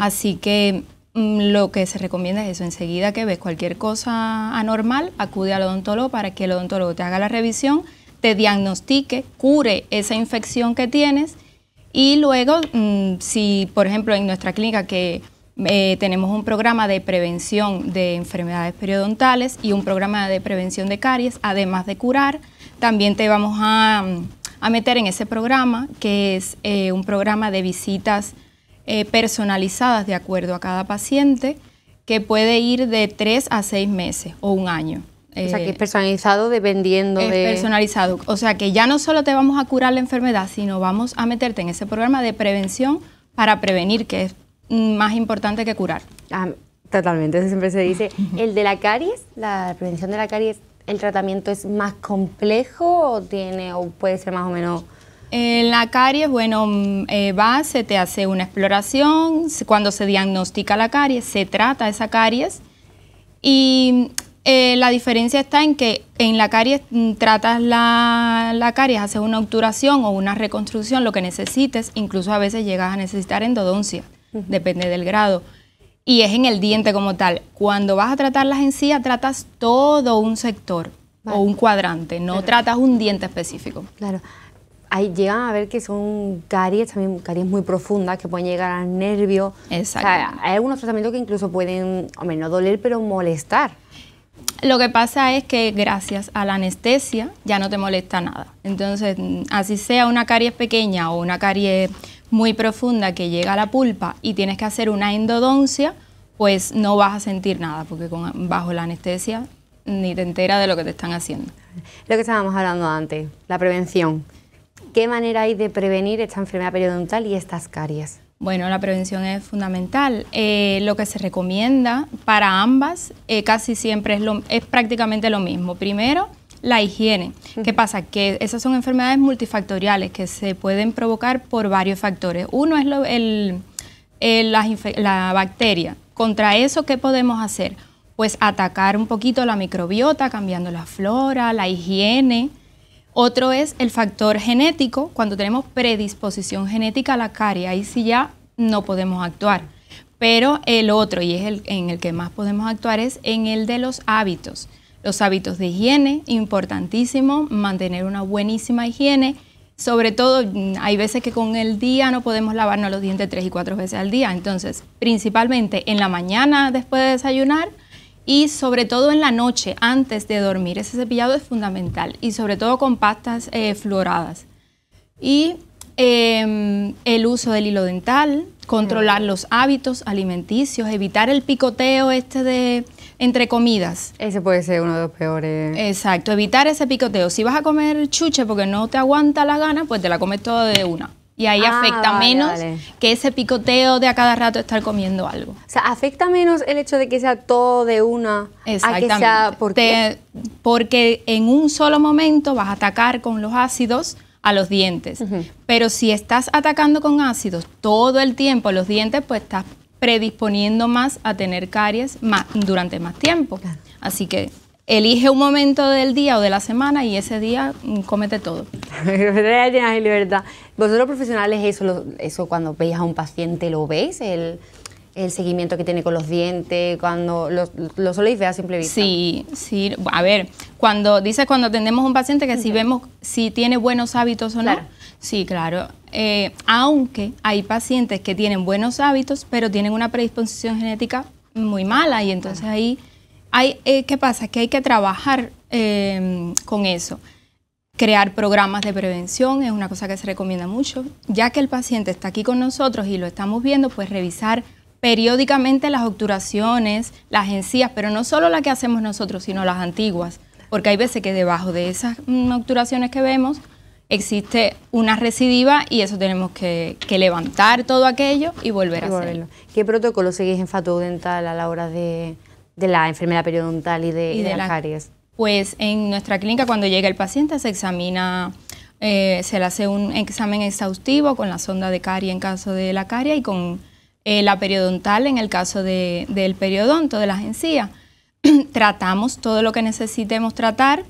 Así que mm, lo que se recomienda es eso, enseguida que ves cualquier cosa anormal, acude al odontólogo para que el odontólogo te haga la revisión, te diagnostique, cure esa infección que tienes y luego, mm, si por ejemplo en nuestra clínica que eh, tenemos un programa de prevención de enfermedades periodontales y un programa de prevención de caries, además de curar. También te vamos a, meter en ese programa, que es eh, un programa de visitas eh, personalizadas de acuerdo a cada paciente, que puede ir de tres a seis meses o un año. o sea, que es personalizado dependiendo de... Es personalizado. O sea, que ya no solo te vamos a curar la enfermedad, sino vamos a meterte en ese programa de prevención para prevenir, que es más importante que curar. Ah, totalmente, eso siempre se dice. ¿El de la caries, la prevención de la caries, el tratamiento es más complejo o, tiene, o puede ser más o menos... En eh, la caries, bueno, mm, eh, va, se te hace una exploración, cuando se diagnostica la caries, se trata esa caries y mm, eh, la diferencia está en que en la caries mm, tratas la, caries, haces una obturación o una reconstrucción, lo que necesites, incluso a veces llegas a necesitar endodoncia depende del grado. Y es en el diente como tal. Cuando vas a tratar las encías, tratas todo un sector o un cuadrante, no tratas un diente específico. Claro. llegan a ver que son caries, también caries muy profundas, que pueden llegar al nervio. Exacto. hay algunos tratamientos que incluso pueden, hombre, no doler, pero molestar. Lo que pasa es que gracias a la anestesia ya no te molesta nada. Entonces, mm, así sea una caries pequeña o una caries muy profunda que llega a la pulpa y tienes que hacer una endodoncia, pues no vas a sentir nada, porque con, bajo la anestesia ni te enteras de lo que te están haciendo. Lo que estábamos hablando antes, la prevención. ¿Qué manera hay de prevenir esta enfermedad periodontal y estas caries? Bueno, la prevención es fundamental. Eh, lo que se recomienda para ambas eh, casi siempre es, lo, es prácticamente lo mismo. Primero, la higiene. ¿Qué pasa? Que esas son enfermedades multifactoriales que se pueden provocar por varios factores. Uno es la, bacteria. ¿Contra eso qué podemos hacer? Pues atacar un poquito la microbiota, cambiando la flora, la higiene. Otro es el factor genético, cuando tenemos predisposición genética a la caria ahí sí ya no podemos actuar. Pero el otro, y es el en el que más podemos actuar, es en el de los hábitos. Los hábitos de higiene, importantísimo, mantener una buenísima higiene. Sobre todo, mm, hay veces que con el día no podemos lavarnos los dientes tres y cuatro veces al día. Entonces, principalmente en la mañana después de desayunar y sobre todo en la noche antes de dormir. Ese cepillado es fundamental y sobre todo con pastas eh, floradas. Y em, el uso del hilo dental, controlar los hábitos alimenticios, evitar el picoteo este de entre comidas. Ese puede ser uno de los peores. Exacto, evitar ese picoteo. Si vas a comer chuche porque no te aguanta la gana, pues te la comes toda de una. Y ahí ah, afecta menos que ese picoteo de a cada rato estar comiendo algo. O sea, afecta menos el hecho de que sea todo de una. Exactamente. A porque en un solo momento vas a atacar con los ácidos a los dientes. Pero si estás atacando con ácidos todo el tiempo los dientes, pues estás predisponiendo más a tener caries más, durante más tiempo. Así que elige un momento del día o de la semana y ese día mm, cómete todo. libertad. Vosotros profesionales, eso, lo, eso cuando veis a un paciente, ¿lo veis? El, seguimiento que tiene con los dientes, cuando lo, lo soléis ver simple vista. Sí, sí. A ver, cuando dices cuando atendemos a un paciente que si vemos si tiene buenos hábitos o no. Sí, claro. Eh, aunque hay pacientes que tienen buenos hábitos, pero tienen una predisposición genética muy mala y entonces ahí hay, eh, ¿qué pasa? Que hay que trabajar em, con eso. Crear programas de prevención es una cosa que se recomienda mucho. Ya que el paciente está aquí con nosotros y lo estamos viendo, pues revisar periódicamente las obturaciones, las encías, pero no solo las que hacemos nosotros, sino las antiguas, porque hay veces que debajo de esas mm, obturaciones que vemos existe una recidiva y eso tenemos que, levantar todo aquello y volver a hacerlo. ¿Qué protocolo seguís en Dental a la hora de, la enfermedad periodontal y de, las caries? Pues en nuestra clínica cuando llega el paciente se examina, eh, se le hace un examen exhaustivo con la sonda de caries en caso de la caries y con eh, la periodontal en el caso del periodonto, de la encías. Tratamos todo lo que necesitemos tratar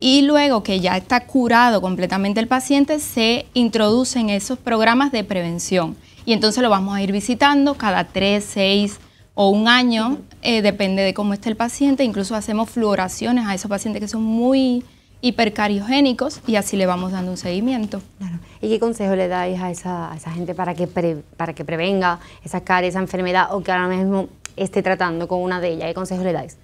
y luego que ya está curado completamente el paciente, se introducen esos programas de prevención. Y entonces lo vamos a ir visitando cada tres, seis o un año, eh, depende de cómo esté el paciente. Incluso hacemos fluoraciones a esos pacientes que son muy hipercariogénicos y así le vamos dando un seguimiento. ¿Y qué consejo le dais a esa, gente para que, para que prevenga esa caries, esa enfermedad o que ahora mismo esté tratando con una de ellas? ¿Qué consejo le dais?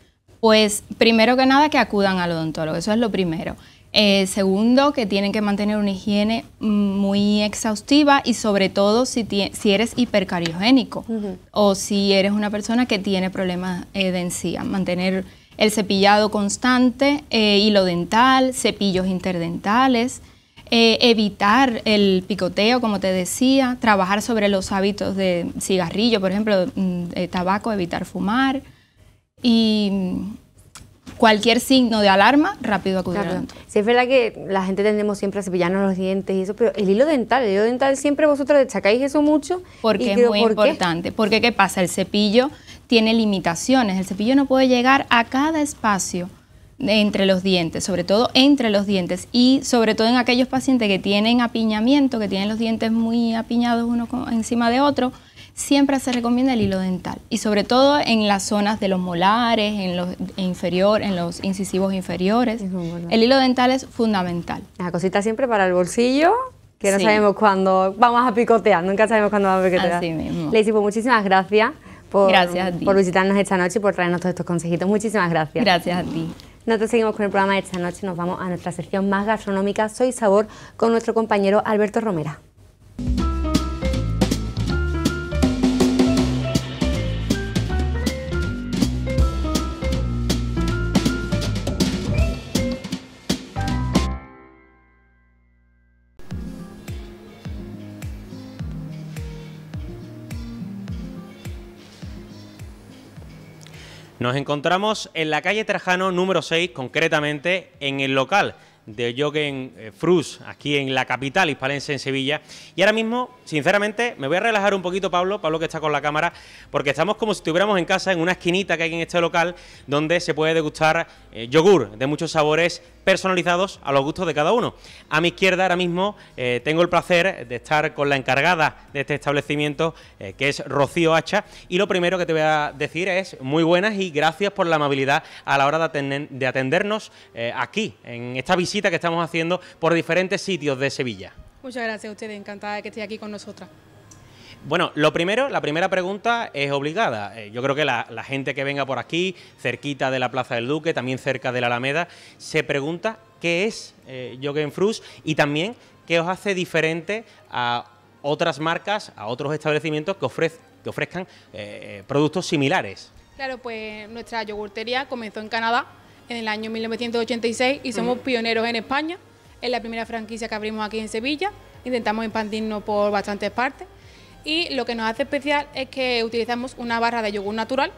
Pues primero que nada que acudan al odontólogo, eso es lo primero. Eh, segundo, que tienen que mantener una higiene mm, muy exhaustiva y sobre todo si, si eres hipercariogénico o si eres una persona que tiene problemas eh, de encía. Mantener el cepillado constante, eh, hilo dental, cepillos interdentales, evitar el picoteo, como te decía, trabajar sobre los hábitos de cigarrillo, por ejemplo, mm, tabaco, evitar fumar y cualquier signo de alarma, rápido acudir claro. Sí, es verdad que la gente tendemos siempre a cepillarnos los dientes y eso, pero el hilo dental, el hilo dental siempre vosotros destacáis eso mucho. Porque es muy importante. Porque ¿qué pasa? El cepillo tiene limitaciones. El cepillo no puede llegar a cada espacio entre los dientes, sobre todo entre los dientes y sobre todo en aquellos pacientes que tienen apiñamiento, que tienen los dientes muy apiñados uno encima de otro, siempre se recomienda el hilo dental y sobre todo en las zonas de los molares, en los inferior, en los incisivos inferiores. El hilo dental es fundamental. La cosita siempre para el bolsillo, que no sabemos cuándo vamos a picotear, nunca sabemos cuándo vamos a picotear. Así mismo. pues muchísimas gracias por, gracias por visitarnos esta noche y por traernos todos estos consejitos. Muchísimas gracias. Gracias a ti. Nosotros seguimos con el programa de esta noche, nos vamos a nuestra sección más gastronómica, Soy Sabor, con nuestro compañero Alberto Romera. Nos encontramos en la calle Trajano número 6, concretamente en el local de Jogen eh, Frus, aquí en la capital hispalense, en Sevilla. Y ahora mismo, sinceramente, me voy a relajar un poquito, Pablo, Pablo que está con la cámara, porque estamos como si estuviéramos en casa, en una esquinita que hay en este local, donde se puede degustar eh, yogur de muchos sabores personalizados a los gustos de cada uno. A mi izquierda ahora mismo eh, tengo el placer de estar con la encargada de este establecimiento, eh, que es Rocío Hacha, y lo primero que te voy a decir es muy buenas y gracias por la amabilidad a la hora de, atendernos eh, aquí, en esta visita que estamos haciendo por diferentes sitios de Sevilla. Muchas gracias a ustedes, encantada de que esté aquí con nosotras. Bueno, lo primero, la primera pregunta es obligada. Eh, yo creo que la, gente que venga por aquí, cerquita de la Plaza del Duque, también cerca de la Alameda, se pregunta qué es eh, Frus y también qué os hace diferente a otras marcas, a otros establecimientos que, ofrezcan eh, eh, productos similares. Claro, pues nuestra yogurtería comenzó en Canadá en el año 1986 y somos mm. pioneros en España. Es la primera franquicia que abrimos aquí en Sevilla. Intentamos expandirnos por bastantes partes y lo que nos hace especial es que utilizamos una barra de yogur natural,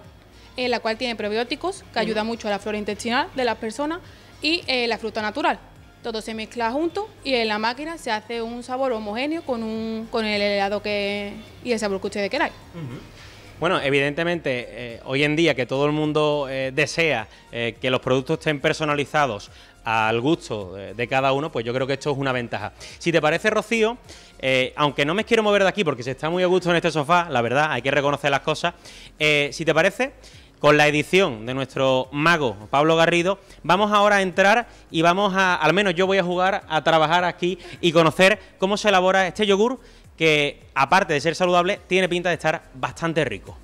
en la cual tiene probióticos, que ayuda mucho a la flora intestinal de las personas, y eh, la fruta natural. Todo se mezcla junto y en la máquina se hace un sabor homogéneo con, un, con el helado que, y el sabor que ustedes queráis. Bueno, evidentemente, eh, hoy en día que todo el mundo eh, desea que los productos estén personalizados al gusto de, cada uno, pues yo creo que esto es una ventaja. Si te parece, Rocío, eh, aunque no me quiero mover de aquí porque se está muy a gusto en este sofá, la verdad, hay que reconocer las cosas. Eh, si te parece, con la edición de nuestro mago Pablo Garrido, vamos ahora a entrar y vamos a, al menos yo voy a jugar a trabajar aquí y conocer cómo se elabora este yogur que, aparte de ser saludable, tiene pinta de estar bastante rico.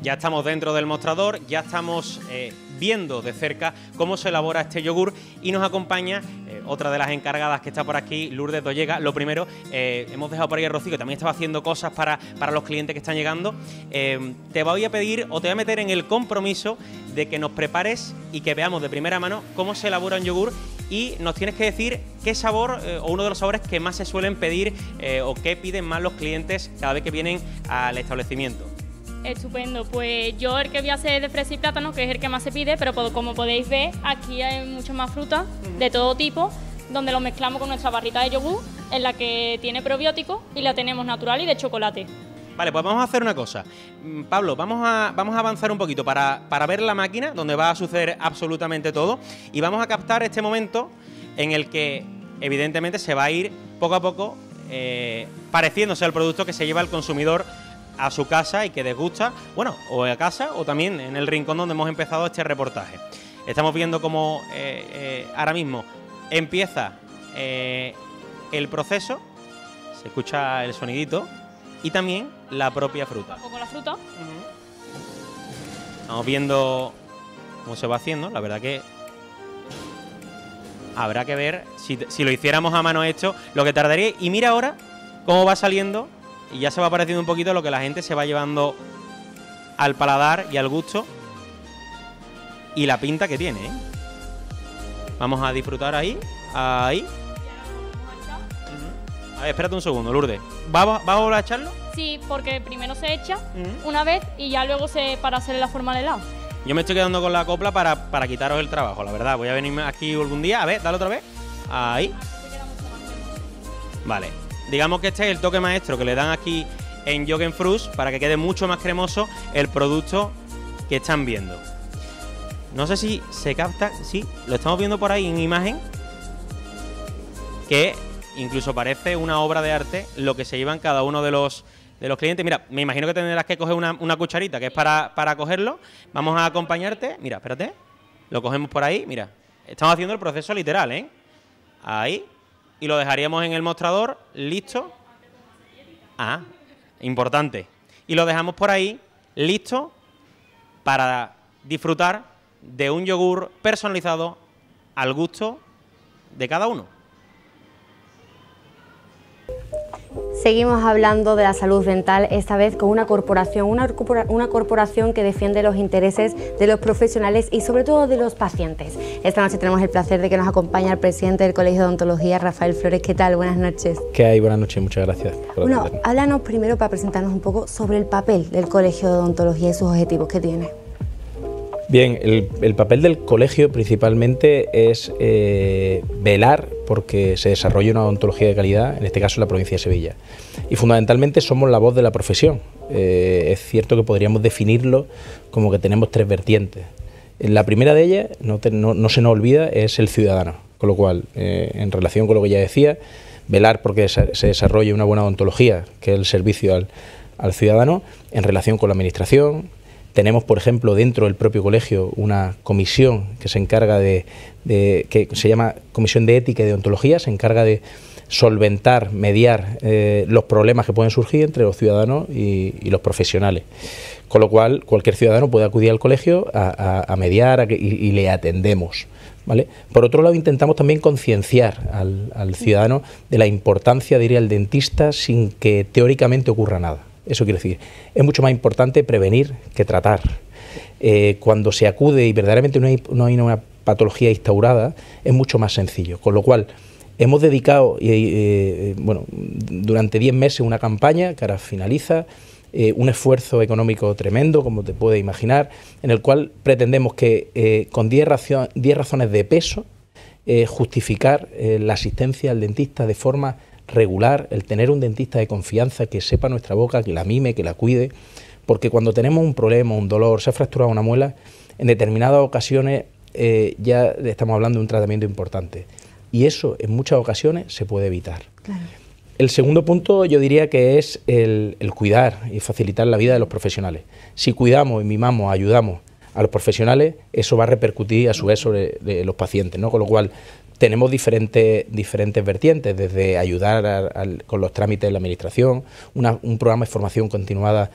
Ya estamos dentro del mostrador, ya estamos eh, viendo de cerca cómo se elabora este yogur y nos acompaña eh, otra de las encargadas que está por aquí, Lourdes Dollega. Lo primero, eh, hemos dejado por ahí a Rocío, que también estaba haciendo cosas para, los clientes que están llegando. Em, te voy a pedir o te voy a meter en el compromiso de que nos prepares y que veamos de primera mano cómo se elabora un yogur y nos tienes que decir qué sabor o uno de los sabores que más se suelen pedir o qué piden más los clientes cada vez que vienen al establecimiento. Estupendo, pues yo el que voy a hacer es de fresa y plátano, que es el que más se pide, pero como podéis ver, aquí hay muchas más fruta de todo tipo, donde lo mezclamos con nuestra barrita de yogur, en la que tiene probiótico, y la tenemos natural y de chocolate. Vale, pues vamos a hacer una cosa. Mm, Pablo, vamos a, avanzar un poquito para, ver la máquina, donde va a suceder absolutamente todo, y vamos a captar este momento en el que evidentemente se va a ir poco a poco eh, pareciéndose al producto que se lleva el consumidor a su casa y que les gusta... bueno, o a casa o también en el rincón donde hemos empezado este reportaje. Estamos viendo cómo eh, eh, ahora mismo empieza eh, el proceso, se escucha el sonidito y también la propia fruta. Estamos viendo cómo se va haciendo, la verdad que habrá que ver si, si lo hiciéramos a mano hecho, lo que tardaría. Y mira ahora cómo va saliendo y ya se va pareciendo un poquito lo que la gente se va llevando al paladar y al gusto. Y la pinta que tiene, ¿eh? Vamos a disfrutar ahí. Ahí. A ver, espérate un segundo, Lourdes. ¿Vamos a echarlo? Sí, porque primero se echa una vez y ya luego se para hacer la forma de helado. Yo me estoy quedando con la copla para, para quitaros el trabajo, la verdad. Voy a venirme aquí algún día. A ver, dale otra vez. Ahí. Vale. Digamos que este es el toque maestro que le dan aquí en Fruits para que quede mucho más cremoso el producto que están viendo. No sé si se capta, sí, lo estamos viendo por ahí en imagen, que incluso parece una obra de arte lo que se llevan cada uno de los, de los clientes. Mira, me imagino que tendrás que coger una, cucharita, que es para, para cogerlo. Vamos a acompañarte. Mira, espérate, lo cogemos por ahí, mira. Estamos haciendo el proceso literal, ¿eh? Ahí, y lo dejaríamos en el mostrador, listo. Ah, importante. Y lo dejamos por ahí, listo, para disfrutar de un yogur personalizado al gusto de cada uno. Seguimos hablando de la salud dental, esta vez con una corporación, una, corporación que defiende los intereses de los profesionales y sobre todo de los pacientes. Esta noche tenemos el placer de que nos acompañe el presidente del Colegio de Odontología, Rafael Flores. ¿Qué tal? Buenas noches. ¿Qué hay? Buenas noches, muchas gracias. Bueno, háblanos primero para presentarnos un poco sobre el papel del Colegio de Odontología y sus objetivos que tiene. Bien, el, papel del colegio principalmente es eh, velar porque se desarrolle una odontología de calidad, en este caso en la provincia de Sevilla. Y fundamentalmente somos la voz de la profesión. Eh, es cierto que podríamos definirlo como que tenemos tres vertientes. La primera de ellas, no, se nos olvida, es el ciudadano. Con lo cual, eh, en relación con lo que ya decía, velar porque se desarrolle una buena odontología, que es el servicio al, al ciudadano, en relación con la administración, tenemos, por ejemplo, dentro del propio colegio una comisión que se encarga de, que se llama Comisión de Ética y de Ontología, se encarga de solventar, mediar eh, los problemas que pueden surgir entre los ciudadanos y, los profesionales. Con lo cual, cualquier ciudadano puede acudir al colegio a, mediar y, le atendemos. ¿vale? Por otro lado, intentamos también concienciar al, al ciudadano de la importancia de ir al dentista sin que teóricamente ocurra nada. Eso quiere decir, es mucho más importante prevenir que tratar. Eh, cuando se acude y verdaderamente no hay, una patología instaurada, es mucho más sencillo. Con lo cual, hemos dedicado, eh, eh, bueno, durante 10 meses una campaña que ahora finaliza, un esfuerzo económico tremendo, como te puedes imaginar, en el cual pretendemos que con 10 razones de peso justificar la asistencia al dentista de forma regular, el tener un dentista de confianza que sepa nuestra boca, que la mime, que la cuide, porque cuando tenemos un problema, un dolor, se ha fracturado una muela, en determinadas ocasiones eh, ya estamos hablando de un tratamiento importante. Y eso en muchas ocasiones se puede evitar. El segundo punto yo diría que es el, cuidar y facilitar la vida de los profesionales. Si cuidamos y mimamos, ayudamos a los profesionales, eso va a repercutir a su vez sobre los pacientes, ¿no? Con lo cual, tenemos diferentes, diferentes vertientes, desde ayudar con los trámites de la administración, un programa de formación continuada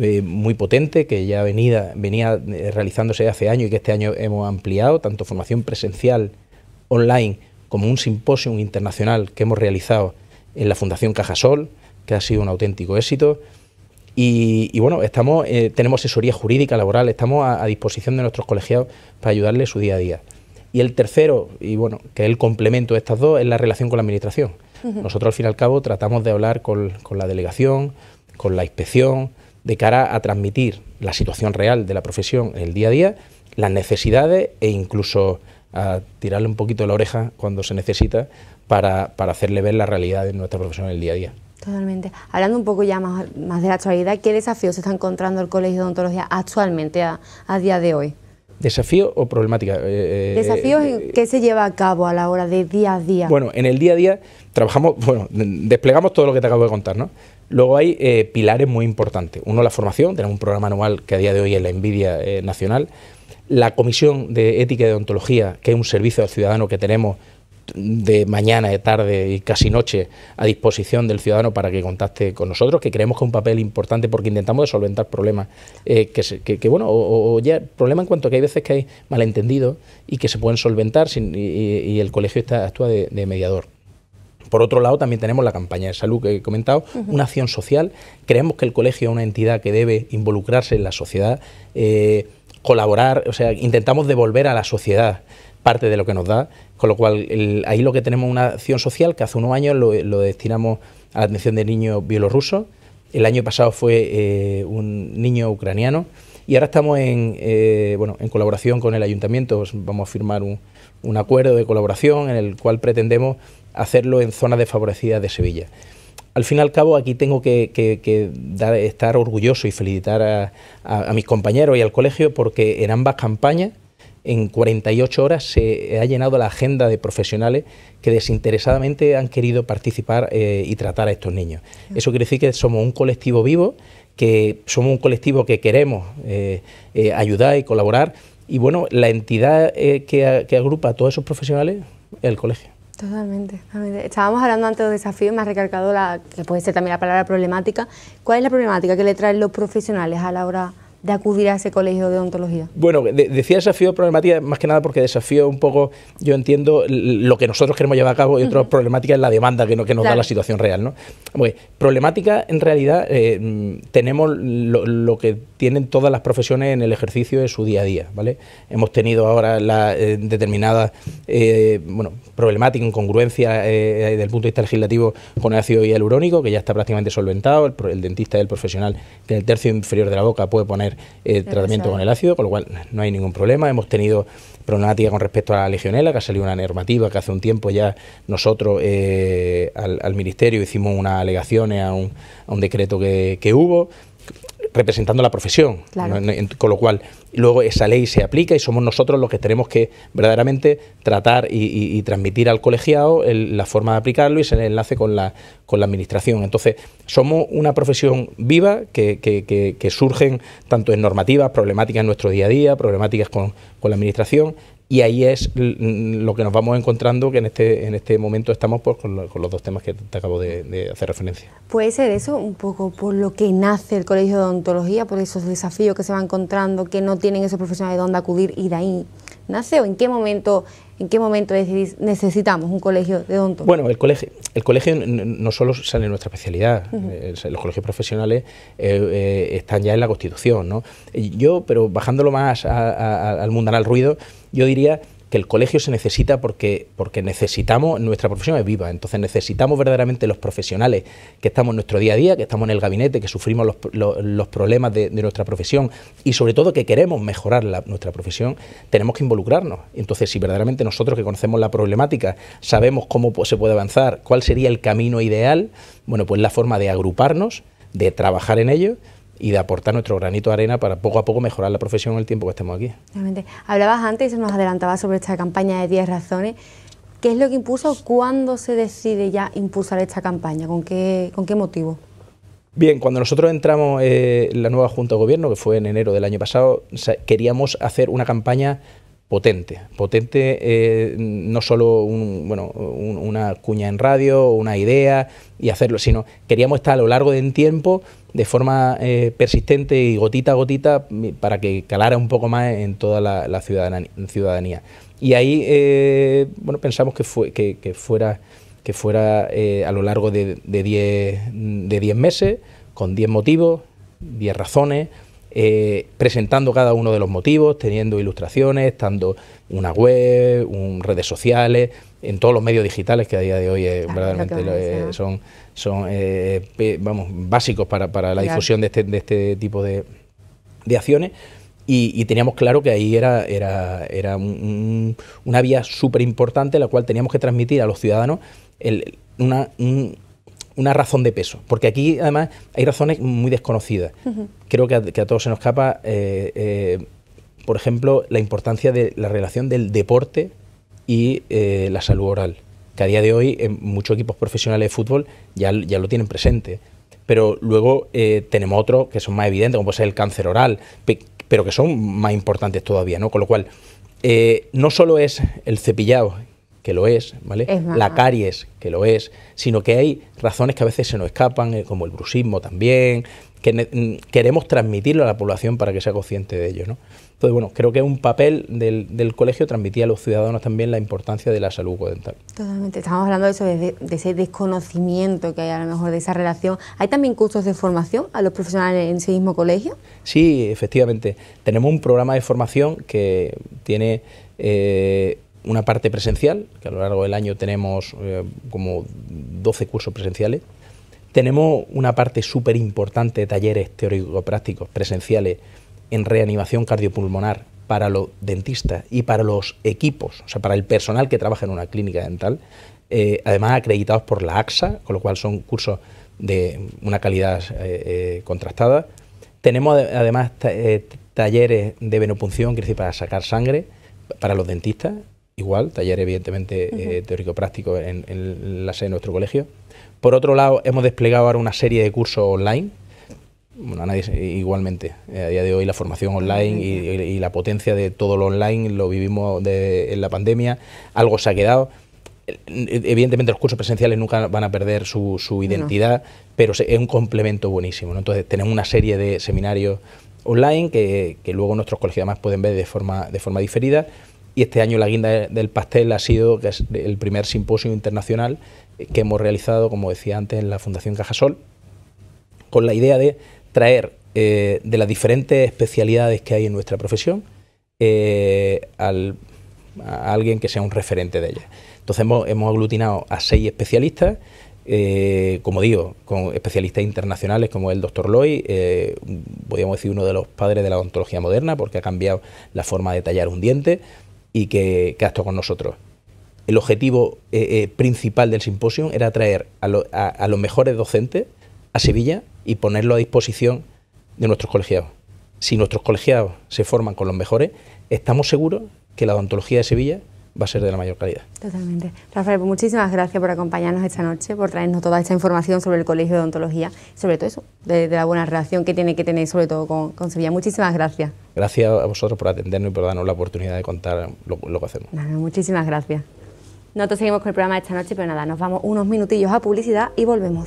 eh, muy potente que ya venía, eh, realizándose hace años y que este año hemos ampliado, tanto formación presencial, online, como un simposio internacional que hemos realizado en la Fundación Cajasol, que ha sido un auténtico éxito. Y, bueno, estamos, eh, tenemos asesoría jurídica laboral, estamos a, a, disposición de nuestros colegiados para ayudarles su día a día. Y el tercero, y bueno, que es el complemento de estas dos, es la relación con la administración. Nosotros, al fin y al cabo, tratamos de hablar con, la delegación, con la inspección, de cara a transmitir la situación real de la profesión en el día a día, las necesidades e incluso a tirarle un poquito la oreja cuando se necesita para, hacerle ver la realidad de nuestra profesión en el día a día. Totalmente. Hablando un poco ya más, de la actualidad, ¿qué desafíos está encontrando el Colegio de Odontología actualmente, a día de hoy? ¿Desafío o problemática? ...desafío, eh, eh, ¿Desafíos eh, que se lleva a cabo a la hora de día a día? Bueno, en el día a día trabajamos, bueno, desplegamos todo lo que te acabo de contar, ¿no? Luego hay pilares muy importantes. Uno, la formación, tenemos un programa anual que a día de hoy es la Envidia Nacional. La Comisión de Ética y Odontología, que es un servicio al ciudadano que tenemos de mañana, de tarde y casi noche a disposición del ciudadano para que contacte con nosotros, que creemos que es un papel importante porque intentamos solventar problemas eh, que, bueno, o, ya problema en cuanto que hay veces que hay malentendidos y que se pueden solventar y, el colegio está, actúa de, mediador. Por otro lado, también tenemos la campaña de salud que he comentado, una acción social. Creemos que el colegio es una entidad que debe involucrarse en la sociedad, eh, colaborar, o sea, intentamos devolver a la sociedad parte de lo que nos da, con lo cual ahí lo que tenemos una acción social que hace unos años lo, destinamos a la atención de niños bielorrusos, el año pasado fue eh, un niño ucraniano y ahora estamos en, eh, bueno, en colaboración con el ayuntamiento, pues vamos a firmar un, acuerdo de colaboración en el cual pretendemos hacerlo en zonas desfavorecidas de Sevilla al fin y al cabo aquí tengo que, estar orgulloso y felicitar a, mis compañeros y al colegio porque en ambas campañas en 48 horas se ha llenado la agenda de profesionales que desinteresadamente han querido participar eh, y tratar a estos niños. Eso quiere decir que somos un colectivo vivo, que somos un colectivo que queremos eh, eh, ayudar y colaborar. Y bueno, la entidad que, agrupa a todos esos profesionales es el colegio. Totalmente, Estábamos hablando antes de desafíos, me ha recalcado la, que puede ser también la palabra problemática. ¿Cuál es la problemática que le traen los profesionales a la hora de acudir a ese colegio de odontología? Bueno, decía desafío problemática más que nada porque desafío un poco, yo entiendo lo que nosotros queremos llevar a cabo y otra problemática es la demanda que, nos da la situación real. ¿no? Bueno, problemática en realidad eh, tenemos lo que tienen todas las profesiones en el ejercicio de su día a día. ¿vale? Hemos tenido ahora la, eh, determinada eh, bueno, problemática, incongruencia eh, desde el punto de vista legislativo con el ácido hialurónico, que ya está prácticamente solventado. El, dentista es el profesional que en el tercio inferior de la boca puede poner tratamiento con el ácido, con lo cual no hay ningún problema. Hemos tenido problemática con respecto a la legionela, que ha salido una normativa que hace un tiempo ya nosotros al, Ministerio hicimos unas alegaciones a un, decreto que hubo representando la profesión. Con lo cual, luego esa ley se aplica y somos nosotros los que tenemos que verdaderamente tratar y, transmitir al colegiado la forma de aplicarlo y se enlace con la, con la administración. Entonces, somos una profesión viva que, que, que, que surgen tanto en normativas, problemáticas en nuestro día a día, problemáticas con, con la administración y ahí es lo que nos vamos encontrando, que en este, en este momento estamos pues, con, los dos temas que te acabo de, hacer referencia. Puede ser eso un poco por lo que nace el Colegio de Odontología, por esos desafíos que se van encontrando, que no tienen esos profesionales de dónde acudir y de ahí nace o en qué momento ¿En qué momento decidís necesitamos un colegio de odontología? Bueno, el colegio, el colegio no solo sale en nuestra especialidad, eh, los colegios profesionales eh, eh, están ya en la Constitución. ¿no? Yo, pero bajándolo más al mundanal ruido, yo diría que el colegio se necesita porque, porque necesitamos, nuestra profesión es viva, entonces necesitamos verdaderamente los profesionales que estamos en nuestro día a día, que estamos en el gabinete, que sufrimos los, los, problemas de, nuestra profesión y sobre todo que queremos mejorar la, nuestra profesión, tenemos que involucrarnos. Entonces, si verdaderamente nosotros que conocemos la problemática sabemos cómo se puede avanzar, cuál sería el camino ideal, bueno, pues la forma de agruparnos, de trabajar en ello y de aportar nuestro granito de arena para poco a poco mejorar la profesión en el tiempo que estemos aquí. Realmente. Hablabas antes y se nos adelantaba sobre esta campaña de 10 razones. ¿Qué es lo que impuso? ¿Cuándo se decide ya impulsar esta campaña? ¿Con qué, con qué motivo? Bien, cuando nosotros entramos eh, en la nueva Junta de Gobierno, que fue en enero del año pasado, queríamos hacer una campaña potente. Potente eh, no solo bueno, una cuña en radio, una idea y hacerlo, sino queríamos estar a lo largo del tiempo de forma eh, persistente y gotita a gotita para que calara un poco más en toda la, ciudadanía. Y ahí eh, bueno, pensamos que, fue, que, fuera, que fuera a lo largo de 10 de diez, de diez meses, con 10 motivos, 10 razones eh, presentando cada uno de los motivos, teniendo ilustraciones, estando una web, redes sociales, en todos los medios digitales que a día de hoy eh, eh, son, básicos para, la difusión este, de este, tipo de, acciones. Y, teníamos claro que ahí era, una vía súper importante, la cual teníamos que transmitir a los ciudadanos una, un, una razón de peso, porque aquí además hay razones muy desconocidas. Creo que a, todos se nos escapa, eh, eh, por ejemplo, la importancia de la relación del deporte y eh, la salud oral, que a día de hoy en muchos equipos profesionales de fútbol ya, ya lo tienen presente. Pero luego tenemos otros que son más evidentes, como puede ser el cáncer oral, pero que son más importantes todavía, ¿no? Con lo cual, no solo es el cepillado que lo es, ¿vale? la caries, que lo es, sino que hay razones que a veces se nos escapan, eh, como el bruxismo también, que mm, queremos transmitirlo a la población para que sea consciente de ello, ¿no? Entonces, bueno, creo que es un papel del, colegio transmitir a los ciudadanos también la importancia de la salud bucodental. Totalmente, estamos hablando de eso, de, ese desconocimiento que hay a lo mejor de esa relación. ¿Hay también cursos de formación a los profesionales en ese mismo colegio? Sí, efectivamente. Tenemos un programa de formación que tiene eh, una parte presencial, que a lo largo del año tenemos eh, como 12 cursos presenciales. Tenemos una parte súper importante de talleres teórico-prácticos presenciales en reanimación cardiopulmonar para los dentistas y para los equipos, o sea, para el personal que trabaja en una clínica dental, eh, además acreditados por la AXA, con lo cual son cursos de una calidad eh, contrastada. Tenemos además talleres de venopunción, que es para sacar sangre para los dentistas igual, taller evidentemente eh, teórico-práctico en, la sede de nuestro colegio. Por otro lado, hemos desplegado ahora una serie de cursos online. Bueno, a nadie, igualmente, eh, a día de hoy la formación online y, la potencia de todo lo online lo vivimos en la pandemia, algo se ha quedado. Evidentemente los cursos presenciales nunca van a perder su, identidad, pero es un complemento buenísimo. Entonces tenemos una serie de seminarios online que, luego nuestros colegios además pueden ver de forma, de forma diferida y este año la guinda del pastel ha sido que es el primer simposio internacional que hemos realizado, como decía antes, en la Fundación Cajasol, con la idea de traer eh, de las diferentes especialidades que hay en nuestra profesión eh, al, a alguien que sea un referente de ellas. Entonces hemos, aglutinado a seis especialistas, eh, como digo, con especialistas internacionales como el doctor Loy, podríamos decir uno de los padres de la odontología moderna, porque ha cambiado la forma de tallar un diente y que, que estado con nosotros. El objetivo eh, eh, principal del simposio era traer a los mejores docentes a Sevilla y ponerlo a disposición de nuestros colegiados. Si nuestros colegiados se forman con los mejores, estamos seguros que la odontología de Sevilla va a ser de la mayor calidad. Totalmente. Rafael, pues muchísimas gracias por acompañarnos esta noche, por traernos toda esta información sobre el Colegio de Odontología, sobre todo eso, de, la buena relación que tiene que tener sobre todo con, Sevilla. Muchísimas gracias. Gracias a vosotros por atendernos y por darnos la oportunidad de contar lo, que hacemos. muchísimas gracias. Nosotros seguimos con el programa de esta noche, pero nada, nos vamos unos minutillos a publicidad y volvemos.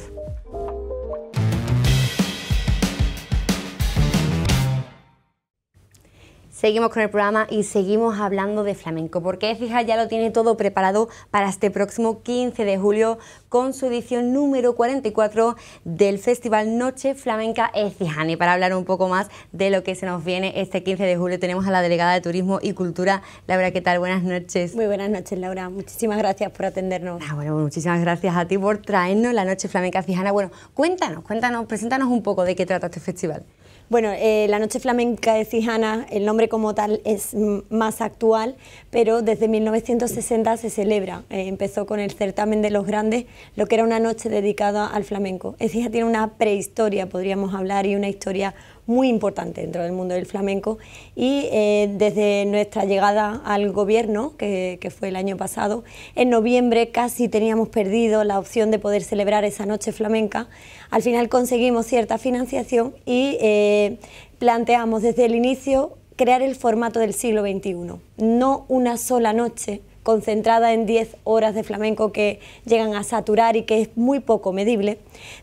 Seguimos con el programa y seguimos hablando de flamenco, porque Fija ya lo tiene todo preparado para este próximo 15 de julio con su edición número 44 del Festival Noche Flamenca Y Para hablar un poco más de lo que se nos viene este 15 de julio, tenemos a la delegada de Turismo y Cultura, Laura, ¿qué tal? Buenas noches. Muy buenas noches, Laura. Muchísimas gracias por atendernos. Ah, bueno, pues muchísimas gracias a ti por traernos la Noche Flamenca Ecijana. Bueno, cuéntanos, cuéntanos, preséntanos un poco de qué trata este festival. Bueno, eh, la Noche Flamenca de Cijana, el nombre como tal es más actual, pero desde 1960 se celebra. Eh, empezó con el certamen de los grandes, lo que era una noche dedicada al flamenco. Ecija tiene una prehistoria, podríamos hablar, y una historia muy importante dentro del mundo del flamenco y eh, desde nuestra llegada al gobierno, que, fue el año pasado, en noviembre casi teníamos perdido la opción de poder celebrar esa noche flamenca. Al final conseguimos cierta financiación y eh, planteamos desde el inicio crear el formato del siglo XXI, no una sola noche concentrada en 10 horas de flamenco que llegan a saturar y que es muy poco medible,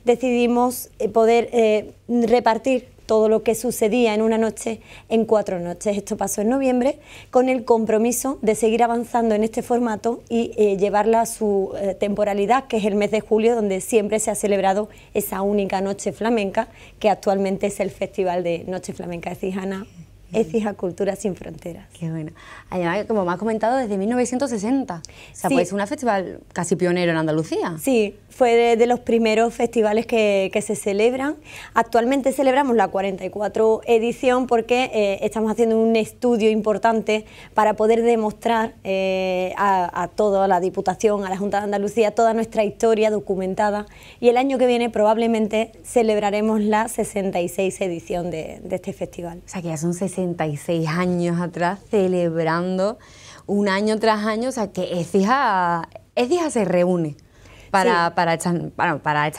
decidimos eh, poder repartir todo lo que sucedía en una noche en cuatro noches. Esto pasó en noviembre con el compromiso de seguir avanzando en este formato y eh, llevarla a su eh, temporalidad, que es el mes de julio, donde siempre se ha celebrado esa única noche flamenca, que actualmente es el Festival de Noche Flamenca de Cijana. hija Cultura Sin Fronteras. Qué bueno. Además, como me has comentado, desde 1960. O sea, pues es un festival casi pionero en Andalucía. Sí, fue de los primeros festivales que, se celebran. Actualmente celebramos la 44 edición porque eh, estamos haciendo un estudio importante para poder demostrar eh, a, toda la Diputación, a la Junta de Andalucía, toda nuestra historia documentada y el año que viene probablemente celebraremos la 66 edición de, este festival. O sea que ya son 66 años atrás celebrando un año tras año, o sea que es se reúne para, para, esta,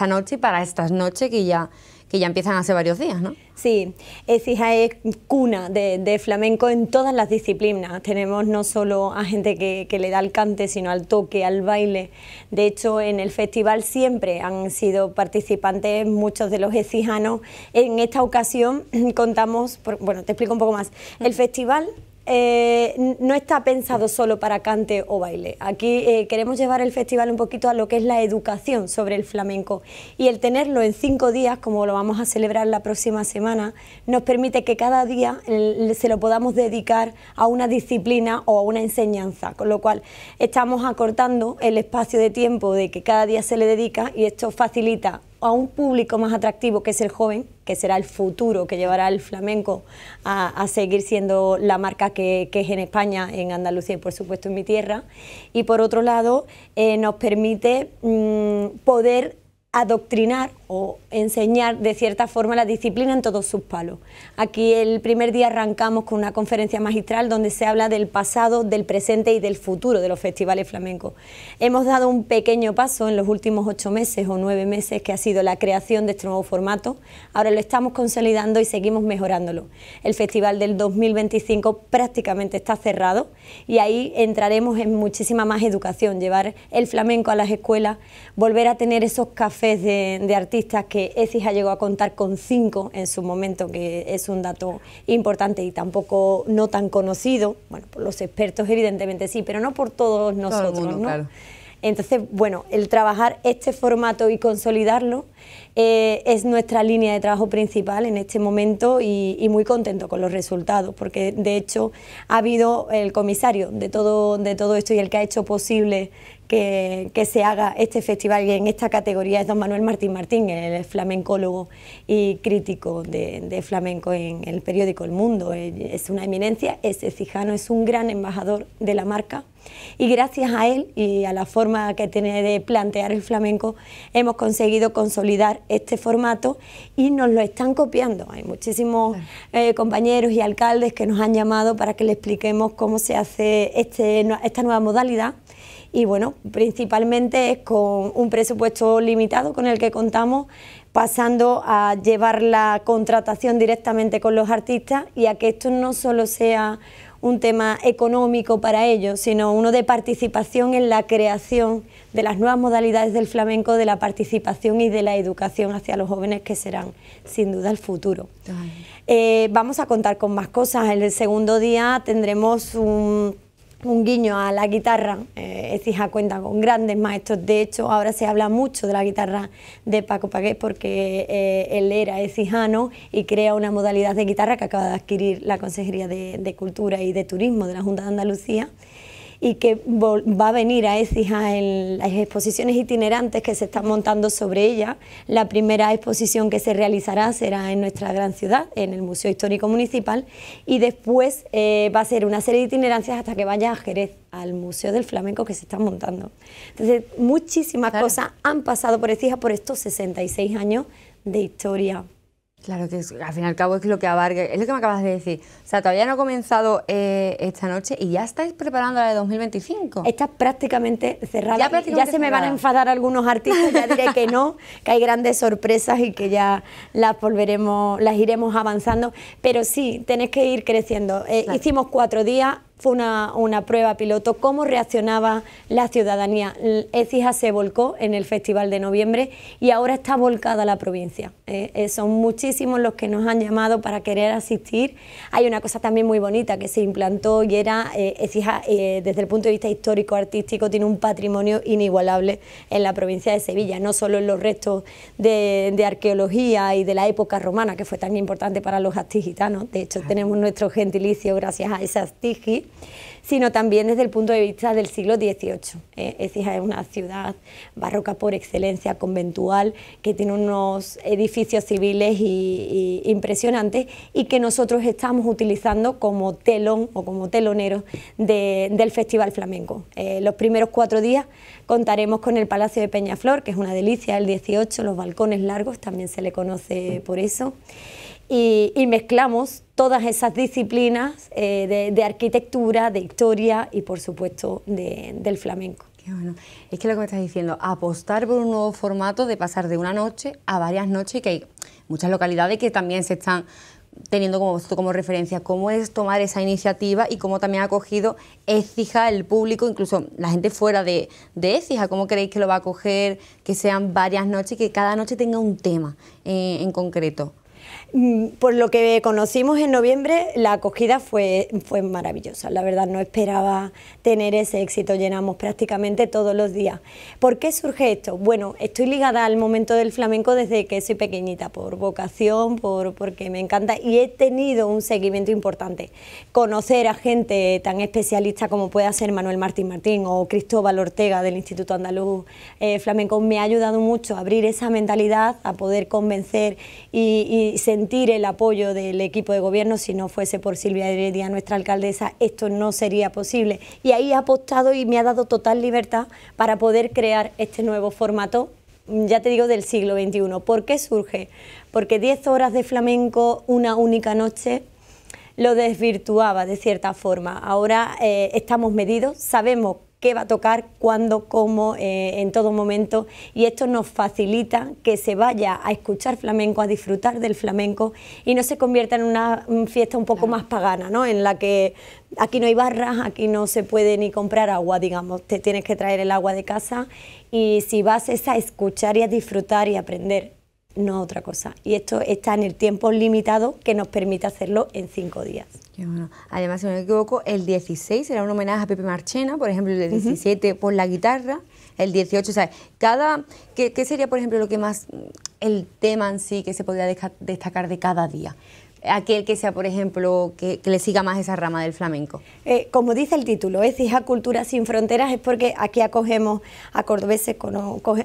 noche y para estas noches que ya que ya empiezan hace varios días, ¿no? Sí, Ecija es cuna de, flamenco en todas las disciplinas. Tenemos no solo a gente que, le da al cante, sino al toque, al baile. De hecho, en el festival siempre han sido participantes muchos de los ecijanos. En esta ocasión contamos, bueno, te explico un poco más. El mm. festival eh, no está pensado solo para cante o baile. Aquí eh, queremos llevar el festival un poquito a lo que es la educación sobre el flamenco y el tenerlo en cinco días, como lo vamos a celebrar la próxima semana, nos permite que cada día eh, se lo podamos dedicar a una disciplina o a una enseñanza, con lo cual estamos acortando el espacio de tiempo de que cada día se le dedica y esto facilita a un público más atractivo que es el joven, que será el futuro que llevará el flamenco a, a seguir siendo la marca que, es en España, en Andalucía y por supuesto en mi tierra. Y por otro lado, eh, nos permite mm, poder adoctrinar o enseñar de cierta forma la disciplina en todos sus palos. Aquí el primer día arrancamos con una conferencia magistral donde se habla del pasado, del presente y del futuro de los festivales flamencos. Hemos dado un pequeño paso en los últimos ocho meses o nueve meses que ha sido la creación de este nuevo formato. Ahora lo estamos consolidando y seguimos mejorándolo. El festival del 2025 prácticamente está cerrado y ahí entraremos en muchísima más educación, llevar el flamenco a las escuelas, volver a tener esos cafés de, de artistas que que ha llegó a contar con cinco en su momento, que es un dato importante y tampoco no tan conocido, bueno, por los expertos evidentemente sí, pero no por todos nosotros, Entonces, bueno, el trabajar este formato y consolidarlo eh, es nuestra línea de trabajo principal en este momento y, y, muy contento con los resultados, porque de hecho ha habido el comisario de todo, de todo esto y el que ha hecho posible que, se haga este festival y en esta categoría es don Manuel Martín Martín, el flamencólogo y crítico de, flamenco en el periódico El Mundo. Es una eminencia, ese cijano, es un gran embajador de la marca y gracias a él y a la forma que tiene de plantear el flamenco hemos conseguido consolidar este formato y nos lo están copiando. Hay muchísimos eh, compañeros y alcaldes que nos han llamado para que le expliquemos cómo se hace este, esta nueva modalidad y bueno, principalmente es con un presupuesto limitado con el que contamos, pasando a llevar la contratación directamente con los artistas y a que esto no solo sea un tema económico para ellos, sino uno de participación en la creación de las nuevas modalidades del flamenco, de la participación y de la educación hacia los jóvenes que serán sin duda el futuro. Eh, vamos a contar con más cosas. En El segundo día tendremos un un guiño a la guitarra. Eh, Ecija cuenta con grandes maestros. De hecho, ahora se habla mucho de la guitarra de Paco Paguet porque eh, él era ecijano y crea una modalidad de guitarra que acaba de adquirir la Consejería de Cultura y de Turismo de la Junta de Andalucía y que va a venir a Ecija en las exposiciones itinerantes que se están montando sobre ella. La primera exposición que se realizará será en nuestra gran ciudad, en el Museo Histórico Municipal, y después eh, va a ser una serie de itinerancias hasta que vaya a Jerez, al Museo del Flamenco que se está montando. Entonces, muchísimas cosas han pasado por Ecija por estos 66 años de historia. Claro que al fin y al cabo es lo que abarca, es lo que me acabas de decir. O sea, todavía no ha comenzado eh, esta noche y ya estáis preparando la de 2025. Está prácticamente cerrada. Ya, se me van a enfadar algunos artistas, ya diré que no, que hay grandes sorpresas y que ya las volveremos, las iremos avanzando. Pero sí, tenéis que ir creciendo. Eh, hicimos cuatro días, fue una, prueba piloto, cómo reaccionaba la ciudadanía. ...Ecija se volcó en el Festival de Noviembre y ahora está volcada la provincia. Eh, eh, son muchísimos los que nos han llamado para querer asistir. Hay una cosa también muy bonita que se implantó y era, ...Ecija eh, desde el punto de vista histórico, artístico, tiene un patrimonio inigualable en la provincia de Sevilla, no solo en los restos de, arqueología y de la época romana, que fue tan importante para los astigitanos. De hecho, tenemos nuestro gentilicio gracias a ese astigi sino también desde el punto de vista del siglo XVIII. Eh, es una ciudad barroca por excelencia, conventual, que tiene unos edificios civiles y, impresionantes y que nosotros estamos utilizando como telón o como telonero del Festival Flamenco. Eh, los primeros cuatro días contaremos con el Palacio de Peñaflor, que es una delicia, el XVIII, los balcones largos, también se le conoce por eso y, mezclamos todas esas disciplinas eh, de, arquitectura, de historia y por supuesto del flamenco. bueno. Es que lo que me estás diciendo, apostar por un nuevo formato de pasar de una noche a varias noches que hay muchas localidades que también se están teniendo como referencia cómo es tomar esa iniciativa y cómo también ha acogido Écija, el público, incluso la gente fuera de, de Écija, cómo creéis que lo va a acoger, que sean varias noches, que cada noche tenga un tema eh, en concreto. Mm, por lo que conocimos en noviembre, la acogida fue, fue maravillosa. La verdad, no esperaba tener ese éxito. Llenamos prácticamente todos los días. ¿Por qué surge esto? Bueno, estoy ligada al momento del flamenco desde que soy pequeñita, por vocación, por, porque me encanta y he tenido un seguimiento importante. Conocer a gente tan especialista como pueda ser Manuel Martín Martín o Cristóbal Ortega del Instituto Andaluz eh, Flamenco me ha ayudado mucho a abrir esa mentalidad, a poder convencer y, y sentir el apoyo del equipo de gobierno. Si no fuese por Silvia Heredia, nuestra alcaldesa, esto no sería posible. Y ahí ha apostado y me ha dado total libertad para poder crear este nuevo formato mm, ya te digo, del siglo XXI. ¿Por qué surge? Porque 10 horas de flamenco una única noche lo desvirtuaba de cierta forma. Ahora eh, estamos medidos, sabemos qué va a tocar, cuándo, cómo, eh, en todo momento. Y esto nos facilita que se vaya a escuchar flamenco, a disfrutar del flamenco y no se convierta en una mm, fiesta un poco más pagana, ¿no? En la que aquí no hay barras, aquí no se puede ni comprar agua, digamos, te tienes que traer el agua de casa y si vas es a escuchar y a disfrutar y aprender no otra cosa. Y esto está en el tiempo limitado que nos permite hacerlo en cinco días. Además, si no me equivoco, el 16 será un homenaje a Pepe Marchena, por ejemplo, el 17 por la guitarra, el 18, o cada, ¿qué, ¿qué, sería, por ejemplo, lo que más, el tema en sí que se podría destacar de cada día? aquel que sea, por ejemplo, que, le siga más esa rama del flamenco? Eh, como dice el título, es Hija Cultura Sin Fronteras, es porque aquí acogemos a cordobeses,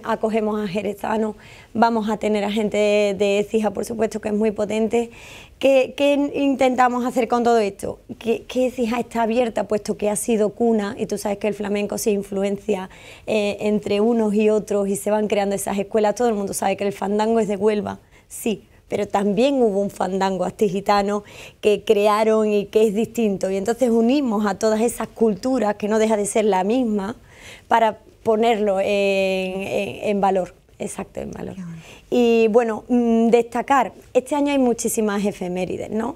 acogemos a jerezanos, vamos a tener a gente de, Ecija por supuesto, que es muy potente. ¿Qué, intentamos hacer con todo esto? Que, que está abierta, puesto que ha sido cuna, y tú sabes que el flamenco se influencia eh, entre unos y otros y se van creando esas escuelas. Todo el mundo sabe que el fandango es de Huelva, sí, pero también hubo un fandango astigitano que crearon y que es distinto. Y entonces unimos a todas esas culturas, que no deja de ser la misma, para ponerlo en, valor. Exacto, en valor. Y bueno, mm, destacar, este año hay muchísimas efemérides, ¿no?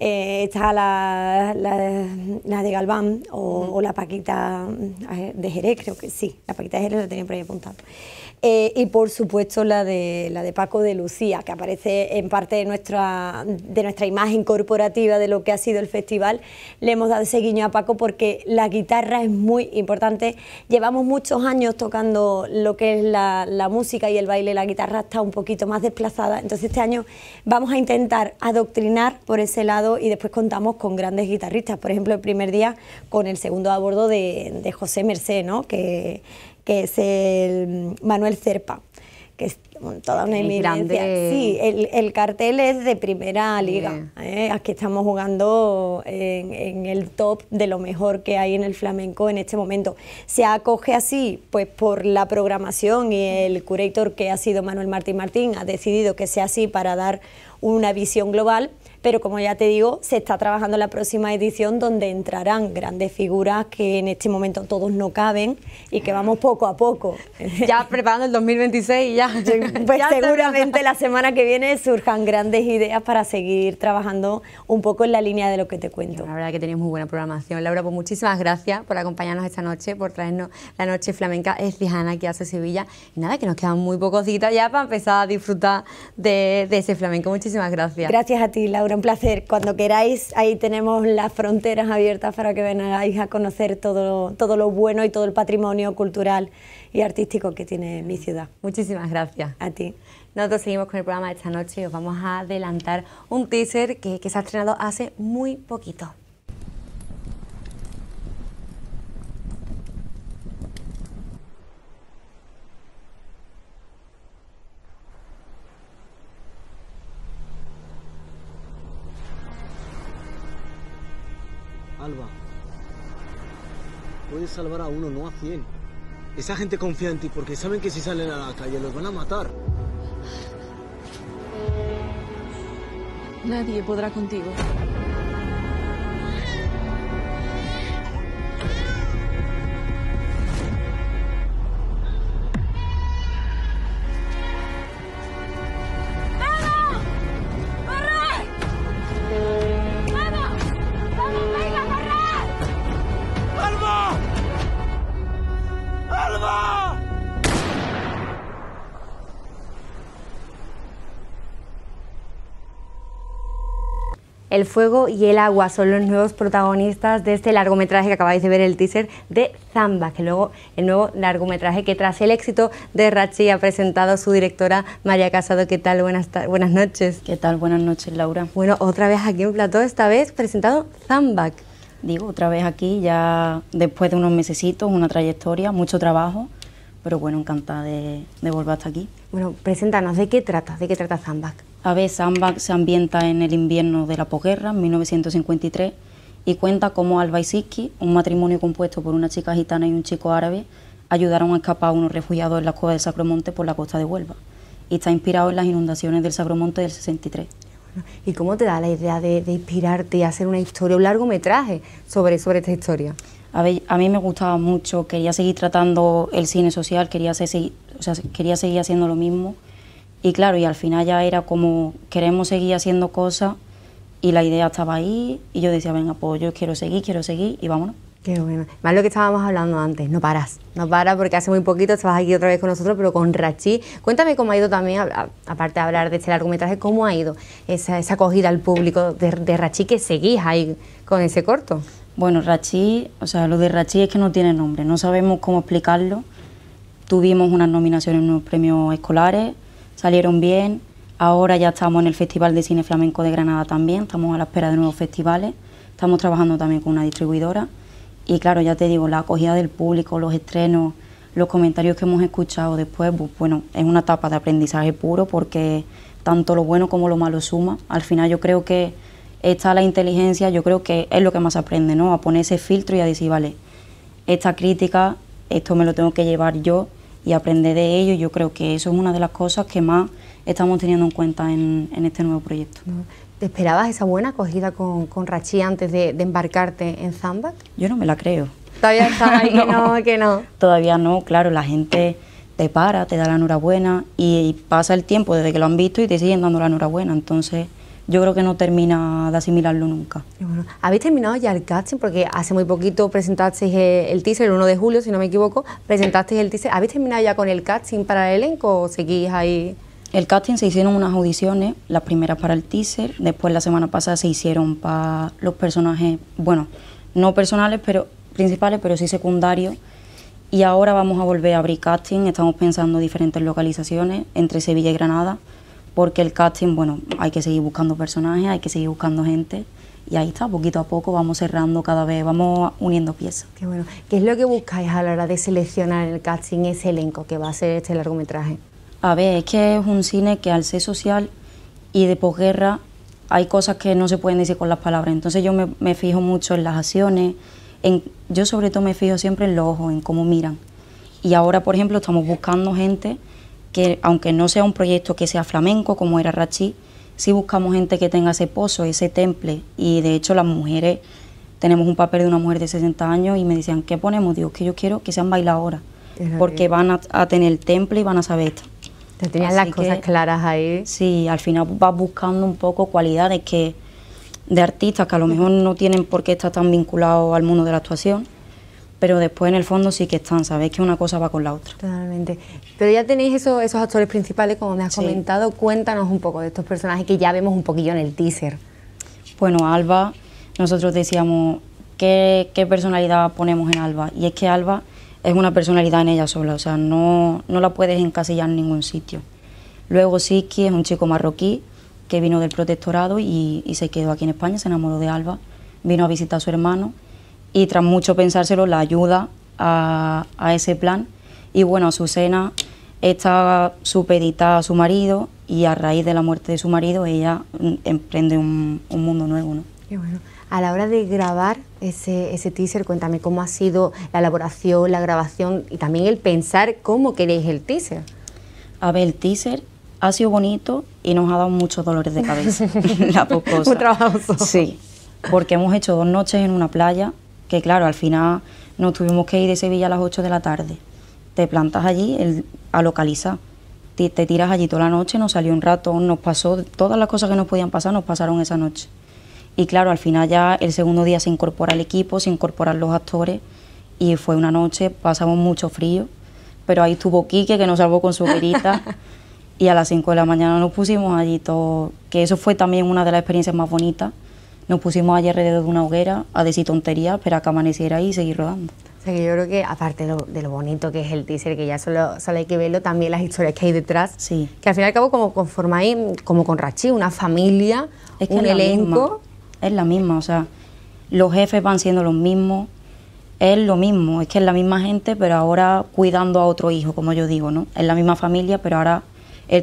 Eh, está la, de Galván o, la Paquita mm, de Jerez, creo que sí, la Paquita de Jerez la tenía por ahí apuntado. Eh, y por supuesto la de, la de Paco de Lucía, que aparece en parte de nuestra, de nuestra imagen corporativa de lo que ha sido el festival. Le hemos dado ese guiño a Paco porque la guitarra es muy importante. Llevamos muchos años tocando lo que es la, música y el baile, la guitarra está un poquito más desplazada, entonces este año vamos a intentar adoctrinar por ese lado y después contamos con grandes guitarristas, por ejemplo el primer día con el segundo a bordo de, de José Merced, ¿no? que es el mm, Manuel Cerpa, que es toda una eminencia. Sí, el, cartel es de primera liga. ¿eh? Aquí estamos jugando en, el top de lo mejor que hay en el flamenco en este momento. Se acoge así, pues por la programación y el curator que ha sido Manuel Martín Martín ha decidido que sea así para dar una visión global pero como ya te digo, se está trabajando la próxima edición donde entrarán grandes figuras que en este momento todos no caben y que vamos poco a poco. Ya preparando el 2026 y ya. Pues seguramente la semana que viene surjan grandes ideas para seguir trabajando un poco en la línea de lo que te cuento. La verdad que tenéis muy buena programación. Laura, pues muchísimas gracias por acompañarnos esta noche, por traernos la noche flamenca lijana que hace Sevilla. Y nada, que nos quedan muy pocos días ya para empezar a disfrutar de ese flamenco. Muchísimas gracias. Gracias a ti, Laura un placer. Cuando queráis, ahí tenemos las fronteras abiertas para que vengáis a conocer todo, todo lo bueno y todo el patrimonio cultural y artístico que tiene mi ciudad. Muchísimas gracias. A ti. Nosotros seguimos con el programa de esta noche y os vamos a adelantar un teaser que se ha estrenado hace muy poquito. puedes salvar a uno, no a cien. Esa gente confía en ti porque saben que si salen a la calle los van a matar. Nadie podrá contigo. El fuego y el agua son los nuevos protagonistas de este largometraje que acabáis de ver el teaser de Zamba, que luego el nuevo largometraje que tras el éxito de Rachi ha presentado su directora María Casado. ¿Qué tal? Buenas, buenas noches. ¿Qué tal? Buenas noches, Laura. Bueno, otra vez aquí en Plató, esta vez presentado Zamba. Digo, otra vez aquí, ya después de unos mesecitos, una trayectoria, mucho trabajo, pero bueno, encantada de, de volver hasta aquí. Bueno, preséntanos, ¿de qué trata? ¿De qué trata Zambak? veces Samba se ambienta en el invierno de la posguerra, 1953, y cuenta cómo Alba un matrimonio compuesto por una chica gitana y un chico árabe, ayudaron a escapar a unos refugiados en la cueva del Sacromonte por la costa de Huelva. Y está inspirado en las inundaciones del Sacromonte del 63. ¿Y cómo te da la idea de, inspirarte y hacer una historia, un largometraje sobre, sobre esta historia? A, mí me gustaba mucho, quería seguir tratando el cine social, quería, quería seguir haciendo lo mismo y claro, y al final ya era como queremos seguir haciendo cosas y la idea estaba ahí y yo decía, venga, pues yo quiero seguir, quiero seguir y vámonos. Qué bueno. Más lo que estábamos hablando antes, no paras, no paras porque hace muy poquito estabas aquí otra vez con nosotros, pero con Rachi. Cuéntame cómo ha ido también, aparte de hablar de este largometraje, cómo ha ido esa, acogida al público de, Rachí... Rachi que seguís ahí con ese corto. Bueno, Rachi, o sea, lo de Rachi es que no tiene nombre, no sabemos cómo explicarlo. Tuvimos unas nominaciones en unos premios escolares, salieron bien. Ahora ya estamos en el Festival de Cine Flamenco de Granada también, estamos a la espera de nuevos festivales, estamos trabajando también con una distribuidora y claro, ya te digo, la acogida del público, los estrenos, los comentarios que hemos escuchado después, bueno, es una etapa de aprendizaje puro porque tanto lo bueno como lo malo suma. Al final yo creo que está la inteligencia, yo creo que es lo que más aprende, ¿no? A poner ese filtro y a decir, vale, esta crítica, esto me lo tengo que llevar yo y aprender de ello. Yo creo que eso es una de las cosas que más estamos teniendo en cuenta en, este nuevo proyecto. ¿Te esperabas esa buena acogida con, con Rachi antes de, embarcarte en Zambac? Yo no me la creo. Todavía está ahí no, que no, Todavía no, claro, la gente te para, te da la enhorabuena y, y pasa el tiempo desde que lo han visto y te siguen dando la enhorabuena. Entonces yo creo que no termina de asimilarlo nunca. ¿Habéis terminado ya el casting? Porque hace muy poquito presentasteis eh, el teaser, el 1 de julio, si no me equivoco, presentasteis el teaser. ¿Habéis terminado ya con el casting para el elenco o seguís ahí? El casting se hicieron unas audiciones, las primeras para el teaser, después la semana pasada se hicieron para los personajes, bueno, no personales, pero principales, pero sí secundarios. Y ahora vamos a volver a abrir casting, estamos pensando diferentes localizaciones entre Sevilla y Granada porque el casting, bueno, hay que seguir buscando personajes, hay que seguir buscando gente. Y ahí está, poquito a poco vamos cerrando cada vez, vamos uniendo piezas. Qué bueno. ¿Qué es lo que buscáis a la hora de seleccionar el casting, ese elenco que va a ser este largometraje? A ver, es que es un cine que al ser social y de posguerra hay cosas que no se pueden decir con las palabras. Entonces yo me, fijo mucho en las acciones, en, yo sobre todo me fijo siempre en los ojos, en cómo miran. Y ahora, por ejemplo, estamos buscando gente que aunque no sea un proyecto que sea flamenco como era Rachi, si buscamos gente que tenga ese pozo, ese temple. Y de hecho las mujeres, tenemos un papel de una mujer de 60 años y me decían, ¿qué ponemos? dios que yo quiero que sean bailadoras, porque van a, tener temple y van a saber esto. Te tenías las cosas claras ahí. Sí, al final vas buscando un poco cualidades que de artistas que a lo mejor no tienen por qué estar tan vinculados al mundo de la actuación, pero después en el fondo sí que están, sabéis que una cosa va con la otra. Totalmente. Pero ya tenéis esos, esos actores principales, como me has comentado, cuéntanos un poco de estos personajes que ya vemos un poquillo en el teaser. Bueno, Alba, nosotros decíamos, ¿qué, qué personalidad ponemos en Alba? Y es que Alba es una personalidad en ella sola, o sea, no, no la puedes encasillar en ningún sitio. Luego Siki es un chico marroquí que vino del protectorado y, y se quedó aquí en España, se enamoró de Alba, vino a visitar a su hermano y tras mucho pensárselo la ayuda a, ese plan. Y bueno, Azucena está supeditada a su marido y a raíz de la muerte de su marido ella mm, emprende un, mundo nuevo. ¿no? Qué bueno. A la hora de grabar ese, teaser, cuéntame cómo ha sido la elaboración, la grabación y también el pensar cómo queréis el teaser. A ver, el teaser ha sido bonito y nos ha dado muchos dolores de cabeza. la poco. Un trabajo. Sí, porque hemos hecho dos noches en una playa que claro, al final nos tuvimos que ir de Sevilla a las 8 de la tarde. Te plantas allí a localizar, te, tiras allí toda la noche, nos salió un rato, nos pasó, todas las cosas que nos podían pasar nos pasaron esa noche. Y claro, al final ya el segundo día se incorpora el equipo, se incorporan los actores y fue una noche, pasamos mucho frío, pero ahí estuvo Quique que nos salvó con su verita. y a las 5 de la mañana nos pusimos allí todo, que eso fue también una de las experiencias más bonitas, nos pusimos allí alrededor de una hoguera a decir tonterías, para que amaneciera y seguir rodando. O sea, que yo creo que, aparte de lo, bonito que es el teaser, que ya solo, que verlo, también las historias que hay detrás. Sí. Que al fin y al cabo, como conformáis, como con Rachi, una familia, es que un es elenco. es la misma, o sea, los jefes van siendo los mismos, es lo mismo, es que es la misma gente, pero ahora cuidando a otro hijo, como yo digo, ¿no? Es la misma familia, pero ahora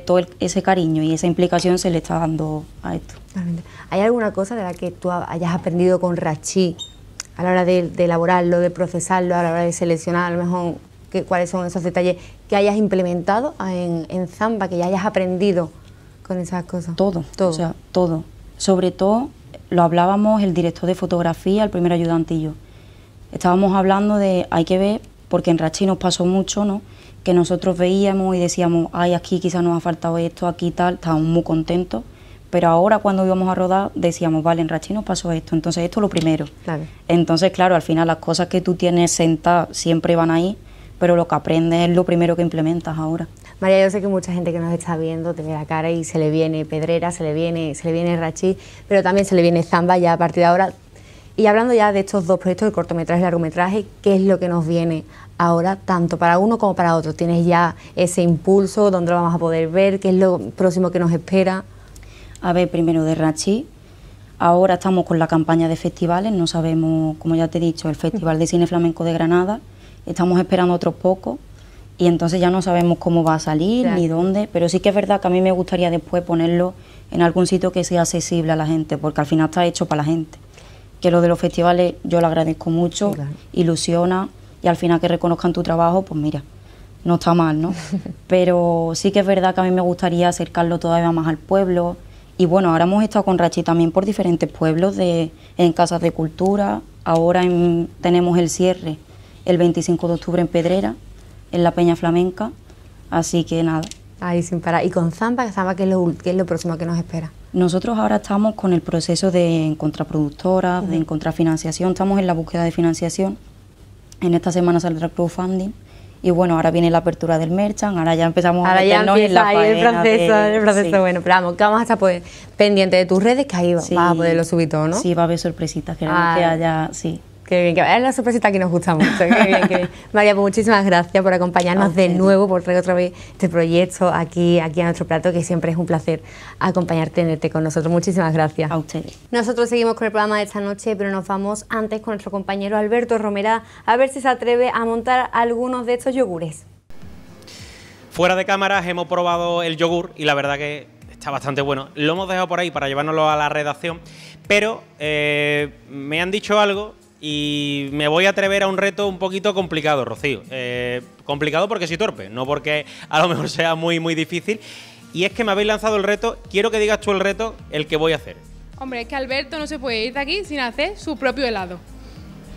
todo ese cariño y esa implicación se le está dando a esto. ¿Hay alguna cosa de la que tú hayas aprendido con Rachi a la hora de, elaborarlo, de procesarlo, a la hora de seleccionar a lo mejor que, cuáles son esos detalles que hayas implementado ah, en, Zamba, que ya hayas aprendido con esas cosas? Todo, todo. sea, todo. Sobre todo, lo hablábamos el director de fotografía, el primer ayudante y yo. Estábamos hablando de, hay que ver, porque en Rachi nos pasó mucho, ¿no? que nosotros veíamos y decíamos, ay, aquí quizás nos ha faltado esto, aquí tal, estábamos muy contentos. Pero ahora cuando íbamos a rodar decíamos, vale, en Rachi nos pasó esto, entonces esto es lo primero. Entonces, claro, al final las cosas que tú tienes sentadas siempre van ahí, pero lo que aprendes es lo primero que implementas ahora. María, yo sé que mucha gente que nos está viendo te ve la cara y se le viene Pedrera, se le viene, se le viene Rachi, pero también se le viene Zamba ya a partir de ahora. Y hablando ya de estos dos proyectos, de cortometraje y largometraje, ¿qué es lo que nos viene ahora tanto para uno como para otro? ¿Tienes ya ese impulso? ¿Dónde lo vamos a poder ver? ¿Qué es lo próximo que nos espera? A ver, primero de Rachi. Ahora estamos con la campaña de festivales, no sabemos, como ya te he dicho, el Festival de Cine Flamenco de Granada, estamos esperando otro poco... y entonces ya no sabemos cómo va a salir ni dónde, pero sí que es verdad que a mí me gustaría después ponerlo en algún sitio que sea accesible a la gente, porque al final está hecho para la gente. Que lo de los festivales yo lo agradezco mucho, ilusiona, y al final que reconozcan tu trabajo, pues mira, no está mal, ¿no? Pero sí que es verdad que a mí me gustaría acercarlo todavía más al pueblo. Y bueno, ahora hemos estado con Rachi también por diferentes pueblos, de, en casas de cultura. Ahora tenemos el cierre el 25 de octubre en Pedrera, en la Peña Flamenca. Así que nada. Ahí sin parar. ¿Y con Zampa, que qué es lo, es lo próximo que nos espera? Nosotros ahora estamos con el proceso de encontrar productoras, de encontrar financiación, estamos en la búsqueda de financiación en esta semana saldrá el crowdfunding. Y bueno, ahora viene la apertura del merchant, ahora ya empezamos a Ahora ya empieza en la ahí el el proceso. Bueno, pero vamos, que vamos a estar pues, pendiente de tus redes, que ahí va vas a poderlo subir todo, ¿no? Sí, va a haber sorpresitas, queremos ah. que haya, sí, bien, que es la sorpresita que nos gusta mucho. Qué bien, María, muchísimas gracias por acompañarnos de nuevo, por traer otra vez este proyecto aquí, aquí a nuestro plato, que siempre es un placer acompañarte, tenerte con nosotros. Muchísimas gracias. A usted. Nosotros seguimos con el programa de esta noche, pero nos vamos antes con nuestro compañero Alberto Romera a ver si se atreve a montar algunos de estos yogures. Fuera de cámaras hemos probado el yogur y la verdad que está bastante bueno. Lo hemos dejado por ahí para llevárnoslo a la redacción, pero eh, me han dicho algo y me voy a atrever a un reto un poquito complicado, Rocío. Eh, complicado porque soy torpe, no porque a lo mejor sea muy, muy difícil. Y es que me habéis lanzado el reto, quiero que digas tú el reto, el que voy a hacer. Hombre, es que Alberto no se puede ir de aquí sin hacer su propio helado.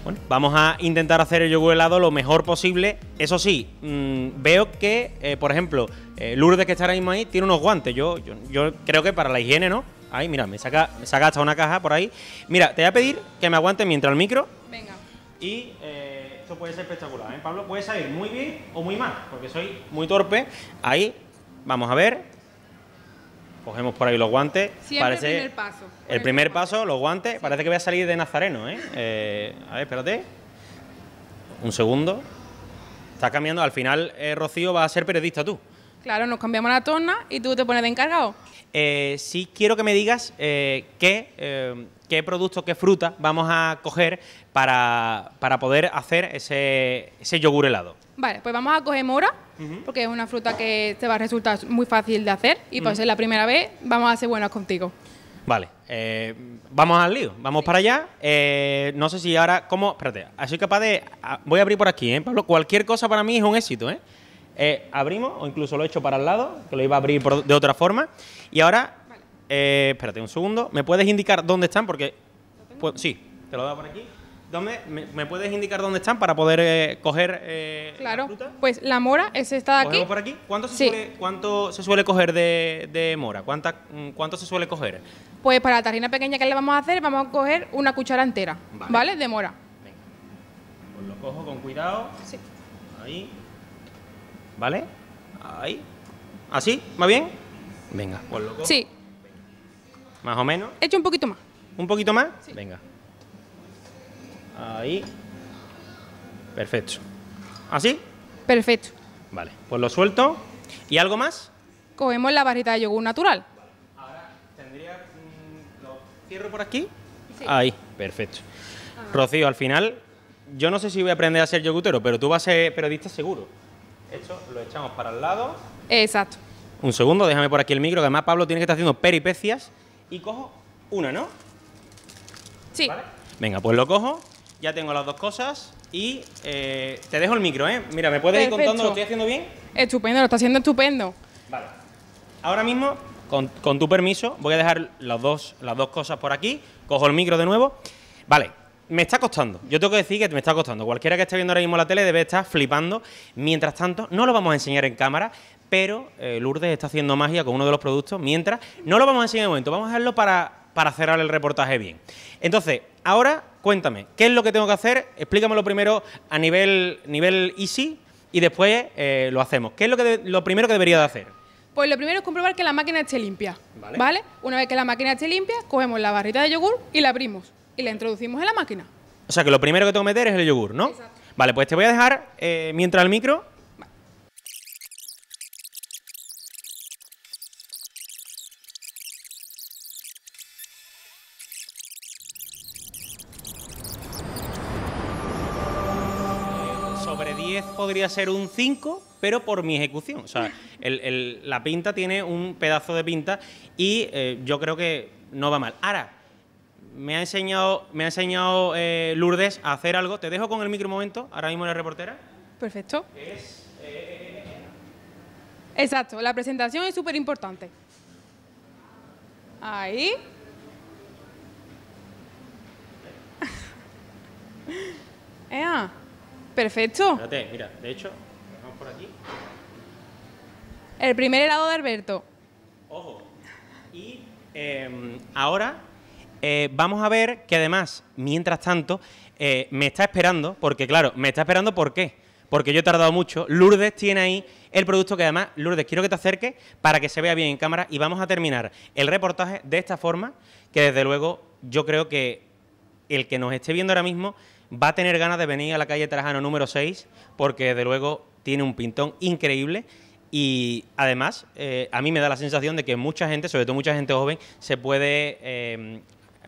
Bueno, vamos a intentar hacer el yogur helado lo mejor posible. Eso sí, mm, veo que, eh, por ejemplo, eh, Lourdes, que está mismo ahí, tiene unos guantes. yo, yo creo que para la higiene, ¿no? Ahí, mira, me saca, me hasta una caja por ahí. Mira, te voy a pedir que me aguantes mientras el micro. Venga. Y eh, esto puede ser espectacular, ¿eh, Pablo? Puede salir muy bien o muy mal, porque soy muy torpe. Ahí, vamos a ver. Cogemos por ahí los guantes. parece, el primer paso. El primer paso, los guantes. Parece que voy a salir de Nazareno, ¿eh? eh a ver, espérate. Un segundo. Está cambiando. Al final, eh, Rocío, va a ser periodista tú. Claro, nos cambiamos la torna y tú te pones de encargado. Eh, sí quiero que me digas eh, qué, eh, qué, producto, qué fruta vamos a coger para, poder hacer ese, yogur helado. Vale, pues vamos a coger mora, porque es una fruta que te va a resultar muy fácil de hacer y pues es la primera vez vamos a ser buenas contigo. Vale, eh, vamos al lío, vamos para allá. no sé si ahora, ¿cómo? Espérate, soy capaz de... Voy a abrir por aquí, ¿eh, Pablo? Cualquier cosa para mí es un éxito, ¿eh? abrimos, o incluso lo he hecho para el lado, que lo iba a abrir de otra forma. Y ahora, eh, espérate un segundo, ¿me puedes indicar dónde están? Porque, sí, te lo doy por aquí. ¿Dónde, me, puedes indicar dónde están para poder eh, coger eh, claro. la fruta? Pues la mora es esta de aquí. por aquí? ¿Cuánto se, suele, coger de, mora? ¿Cuánta, mm, ¿Cuánto se suele coger? Pues para la tarrina pequeña que le vamos a hacer, vamos a coger una cuchara entera, ¿vale? De mora. Venga. Pues lo cojo con cuidado. Sí. Ahí. ¿Vale? Ahí. ¿Así? ¿Más bien? Venga. Sí. ¿Más o menos? hecho un poquito más. ¿Un poquito más? Venga. Ahí. Perfecto. ¿Así? Perfecto. Vale, pues lo suelto. ¿Y algo más? Cogemos la barrita de yogur natural. Ahora tendría. Mm, lo cierro por aquí. Sí. Ahí, perfecto. Rocío, al final, yo no sé si voy a aprender a ser yogutero, pero tú vas a ser periodista seguro. Esto lo echamos para el lado. Exacto. Un segundo, déjame por aquí el micro, que además Pablo tiene que estar haciendo peripecias. Y cojo una, ¿no? Sí. Venga, pues lo cojo, ya tengo las dos cosas y eh, te dejo el micro, ¿eh? Mira, ¿me puedes ir contando? ¿Lo estoy haciendo bien? Estupendo, lo está haciendo estupendo. Vale. Ahora mismo, con, tu permiso, voy a dejar las dos, las dos cosas por aquí. Cojo el micro de nuevo. Vale, me está costando. Yo tengo que decir que me está costando. Cualquiera que esté viendo ahora mismo la tele debe estar flipando. Mientras tanto, no lo vamos a enseñar en cámara, pero eh, Lourdes está haciendo magia con uno de los productos. Mientras, no lo vamos a en el momento, vamos a hacerlo para, cerrar el reportaje bien. Entonces, ahora cuéntame, ¿qué es lo que tengo que hacer? Explícamelo primero a nivel, nivel easy y después eh, lo hacemos. ¿Qué es lo, que lo primero que debería de hacer? Pues lo primero es comprobar que la máquina esté limpia. Vale. Una vez que la máquina esté limpia, cogemos la barrita de yogur y la abrimos y la introducimos en la máquina. O sea que lo primero que tengo que meter es el yogur, ¿no? Vale, pues te voy a dejar, eh, mientras el micro, podría ser un 5, pero por mi ejecución. O sea, la pinta tiene un pedazo de pinta y eh, yo creo que no va mal. Ahora, me ha enseñado, me ha enseñado eh, Lourdes a hacer algo. Te dejo con el micro momento, ahora mismo la reportera. Perfecto. Eh, Exacto, la presentación es súper importante. Ahí. Ea. Perfecto. Espérate, mira, de hecho, vamos por aquí. El primer helado de Alberto. Ojo. Y em, ahora eh, vamos a ver que además, mientras tanto, eh, me está esperando, porque claro, me está esperando ¿por qué? Porque yo he tardado mucho. Lourdes tiene ahí el producto que además, Lourdes, quiero que te acerques para que se vea bien en cámara y vamos a terminar el reportaje de esta forma, que desde luego yo creo que el que nos esté viendo ahora mismo va a tener ganas de venir a la calle Trajano número 6 porque de luego tiene un pintón increíble y además eh, a mí me da la sensación de que mucha gente, sobre todo mucha gente joven, se puede, eh,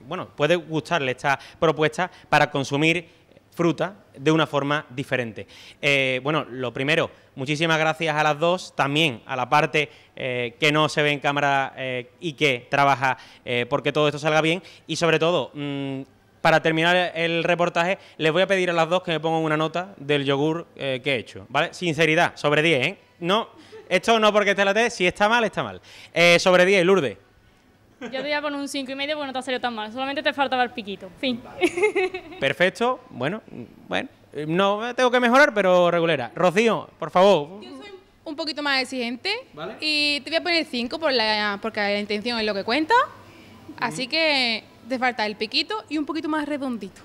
bueno, puede gustarle esta propuesta para consumir fruta de una forma diferente. Eh, bueno, lo primero, muchísimas gracias a las dos, también a la parte que no se ve en cámara y que trabaja porque todo esto salga bien y sobre todo mm, para terminar el reportaje, les voy a pedir a las dos que me pongan una nota del yogur eh, que he hecho, ¿vale? Sinceridad, sobre 10, ¿eh? No, esto no porque te la si está mal, está mal. Eh, sobre 10, Lourdes. Yo te voy a poner un 5 y medio porque no te ha salido tan mal. Solamente te faltaba el piquito. Fin. Perfecto. Bueno, bueno. No tengo que mejorar, pero regulera. Rocío, por favor. Yo soy un poquito más exigente. ¿Vale? Y te voy a poner 5 por porque la intención es lo que cuenta. Así que te falta el piquito y un poquito más redondito.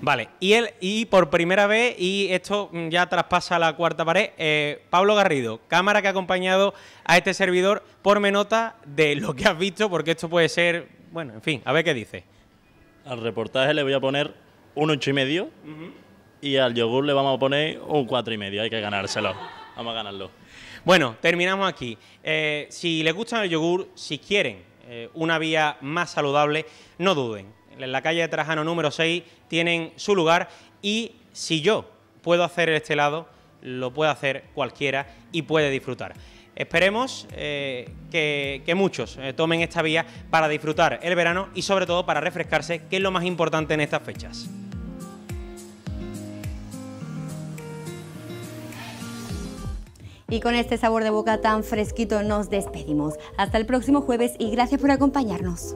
Vale, y, él y por primera vez, y esto mm, ya traspasa la cuarta pared, eh, Pablo Garrido, cámara que ha acompañado a este servidor, ponme nota de lo que has visto, porque esto puede ser, bueno, en fin, a ver qué dice. Al reportaje le voy a poner un ocho y medio y al yogur le vamos a poner un cuatro y medio, hay que ganárselo, vamos a ganarlo. Bueno, terminamos aquí. Eh, si les gusta el yogur, si quieren eh, una vía más saludable, no duden. En la calle de Trajano número 6 tienen su lugar y si yo puedo hacer este lado, lo puede hacer cualquiera y puede disfrutar. Esperemos eh, que, muchos eh, tomen esta vía para disfrutar el verano y sobre todo para refrescarse, que es lo más importante en estas fechas. Y con este sabor de boca tan fresquito nos despedimos. Hasta el próximo jueves y gracias por acompañarnos.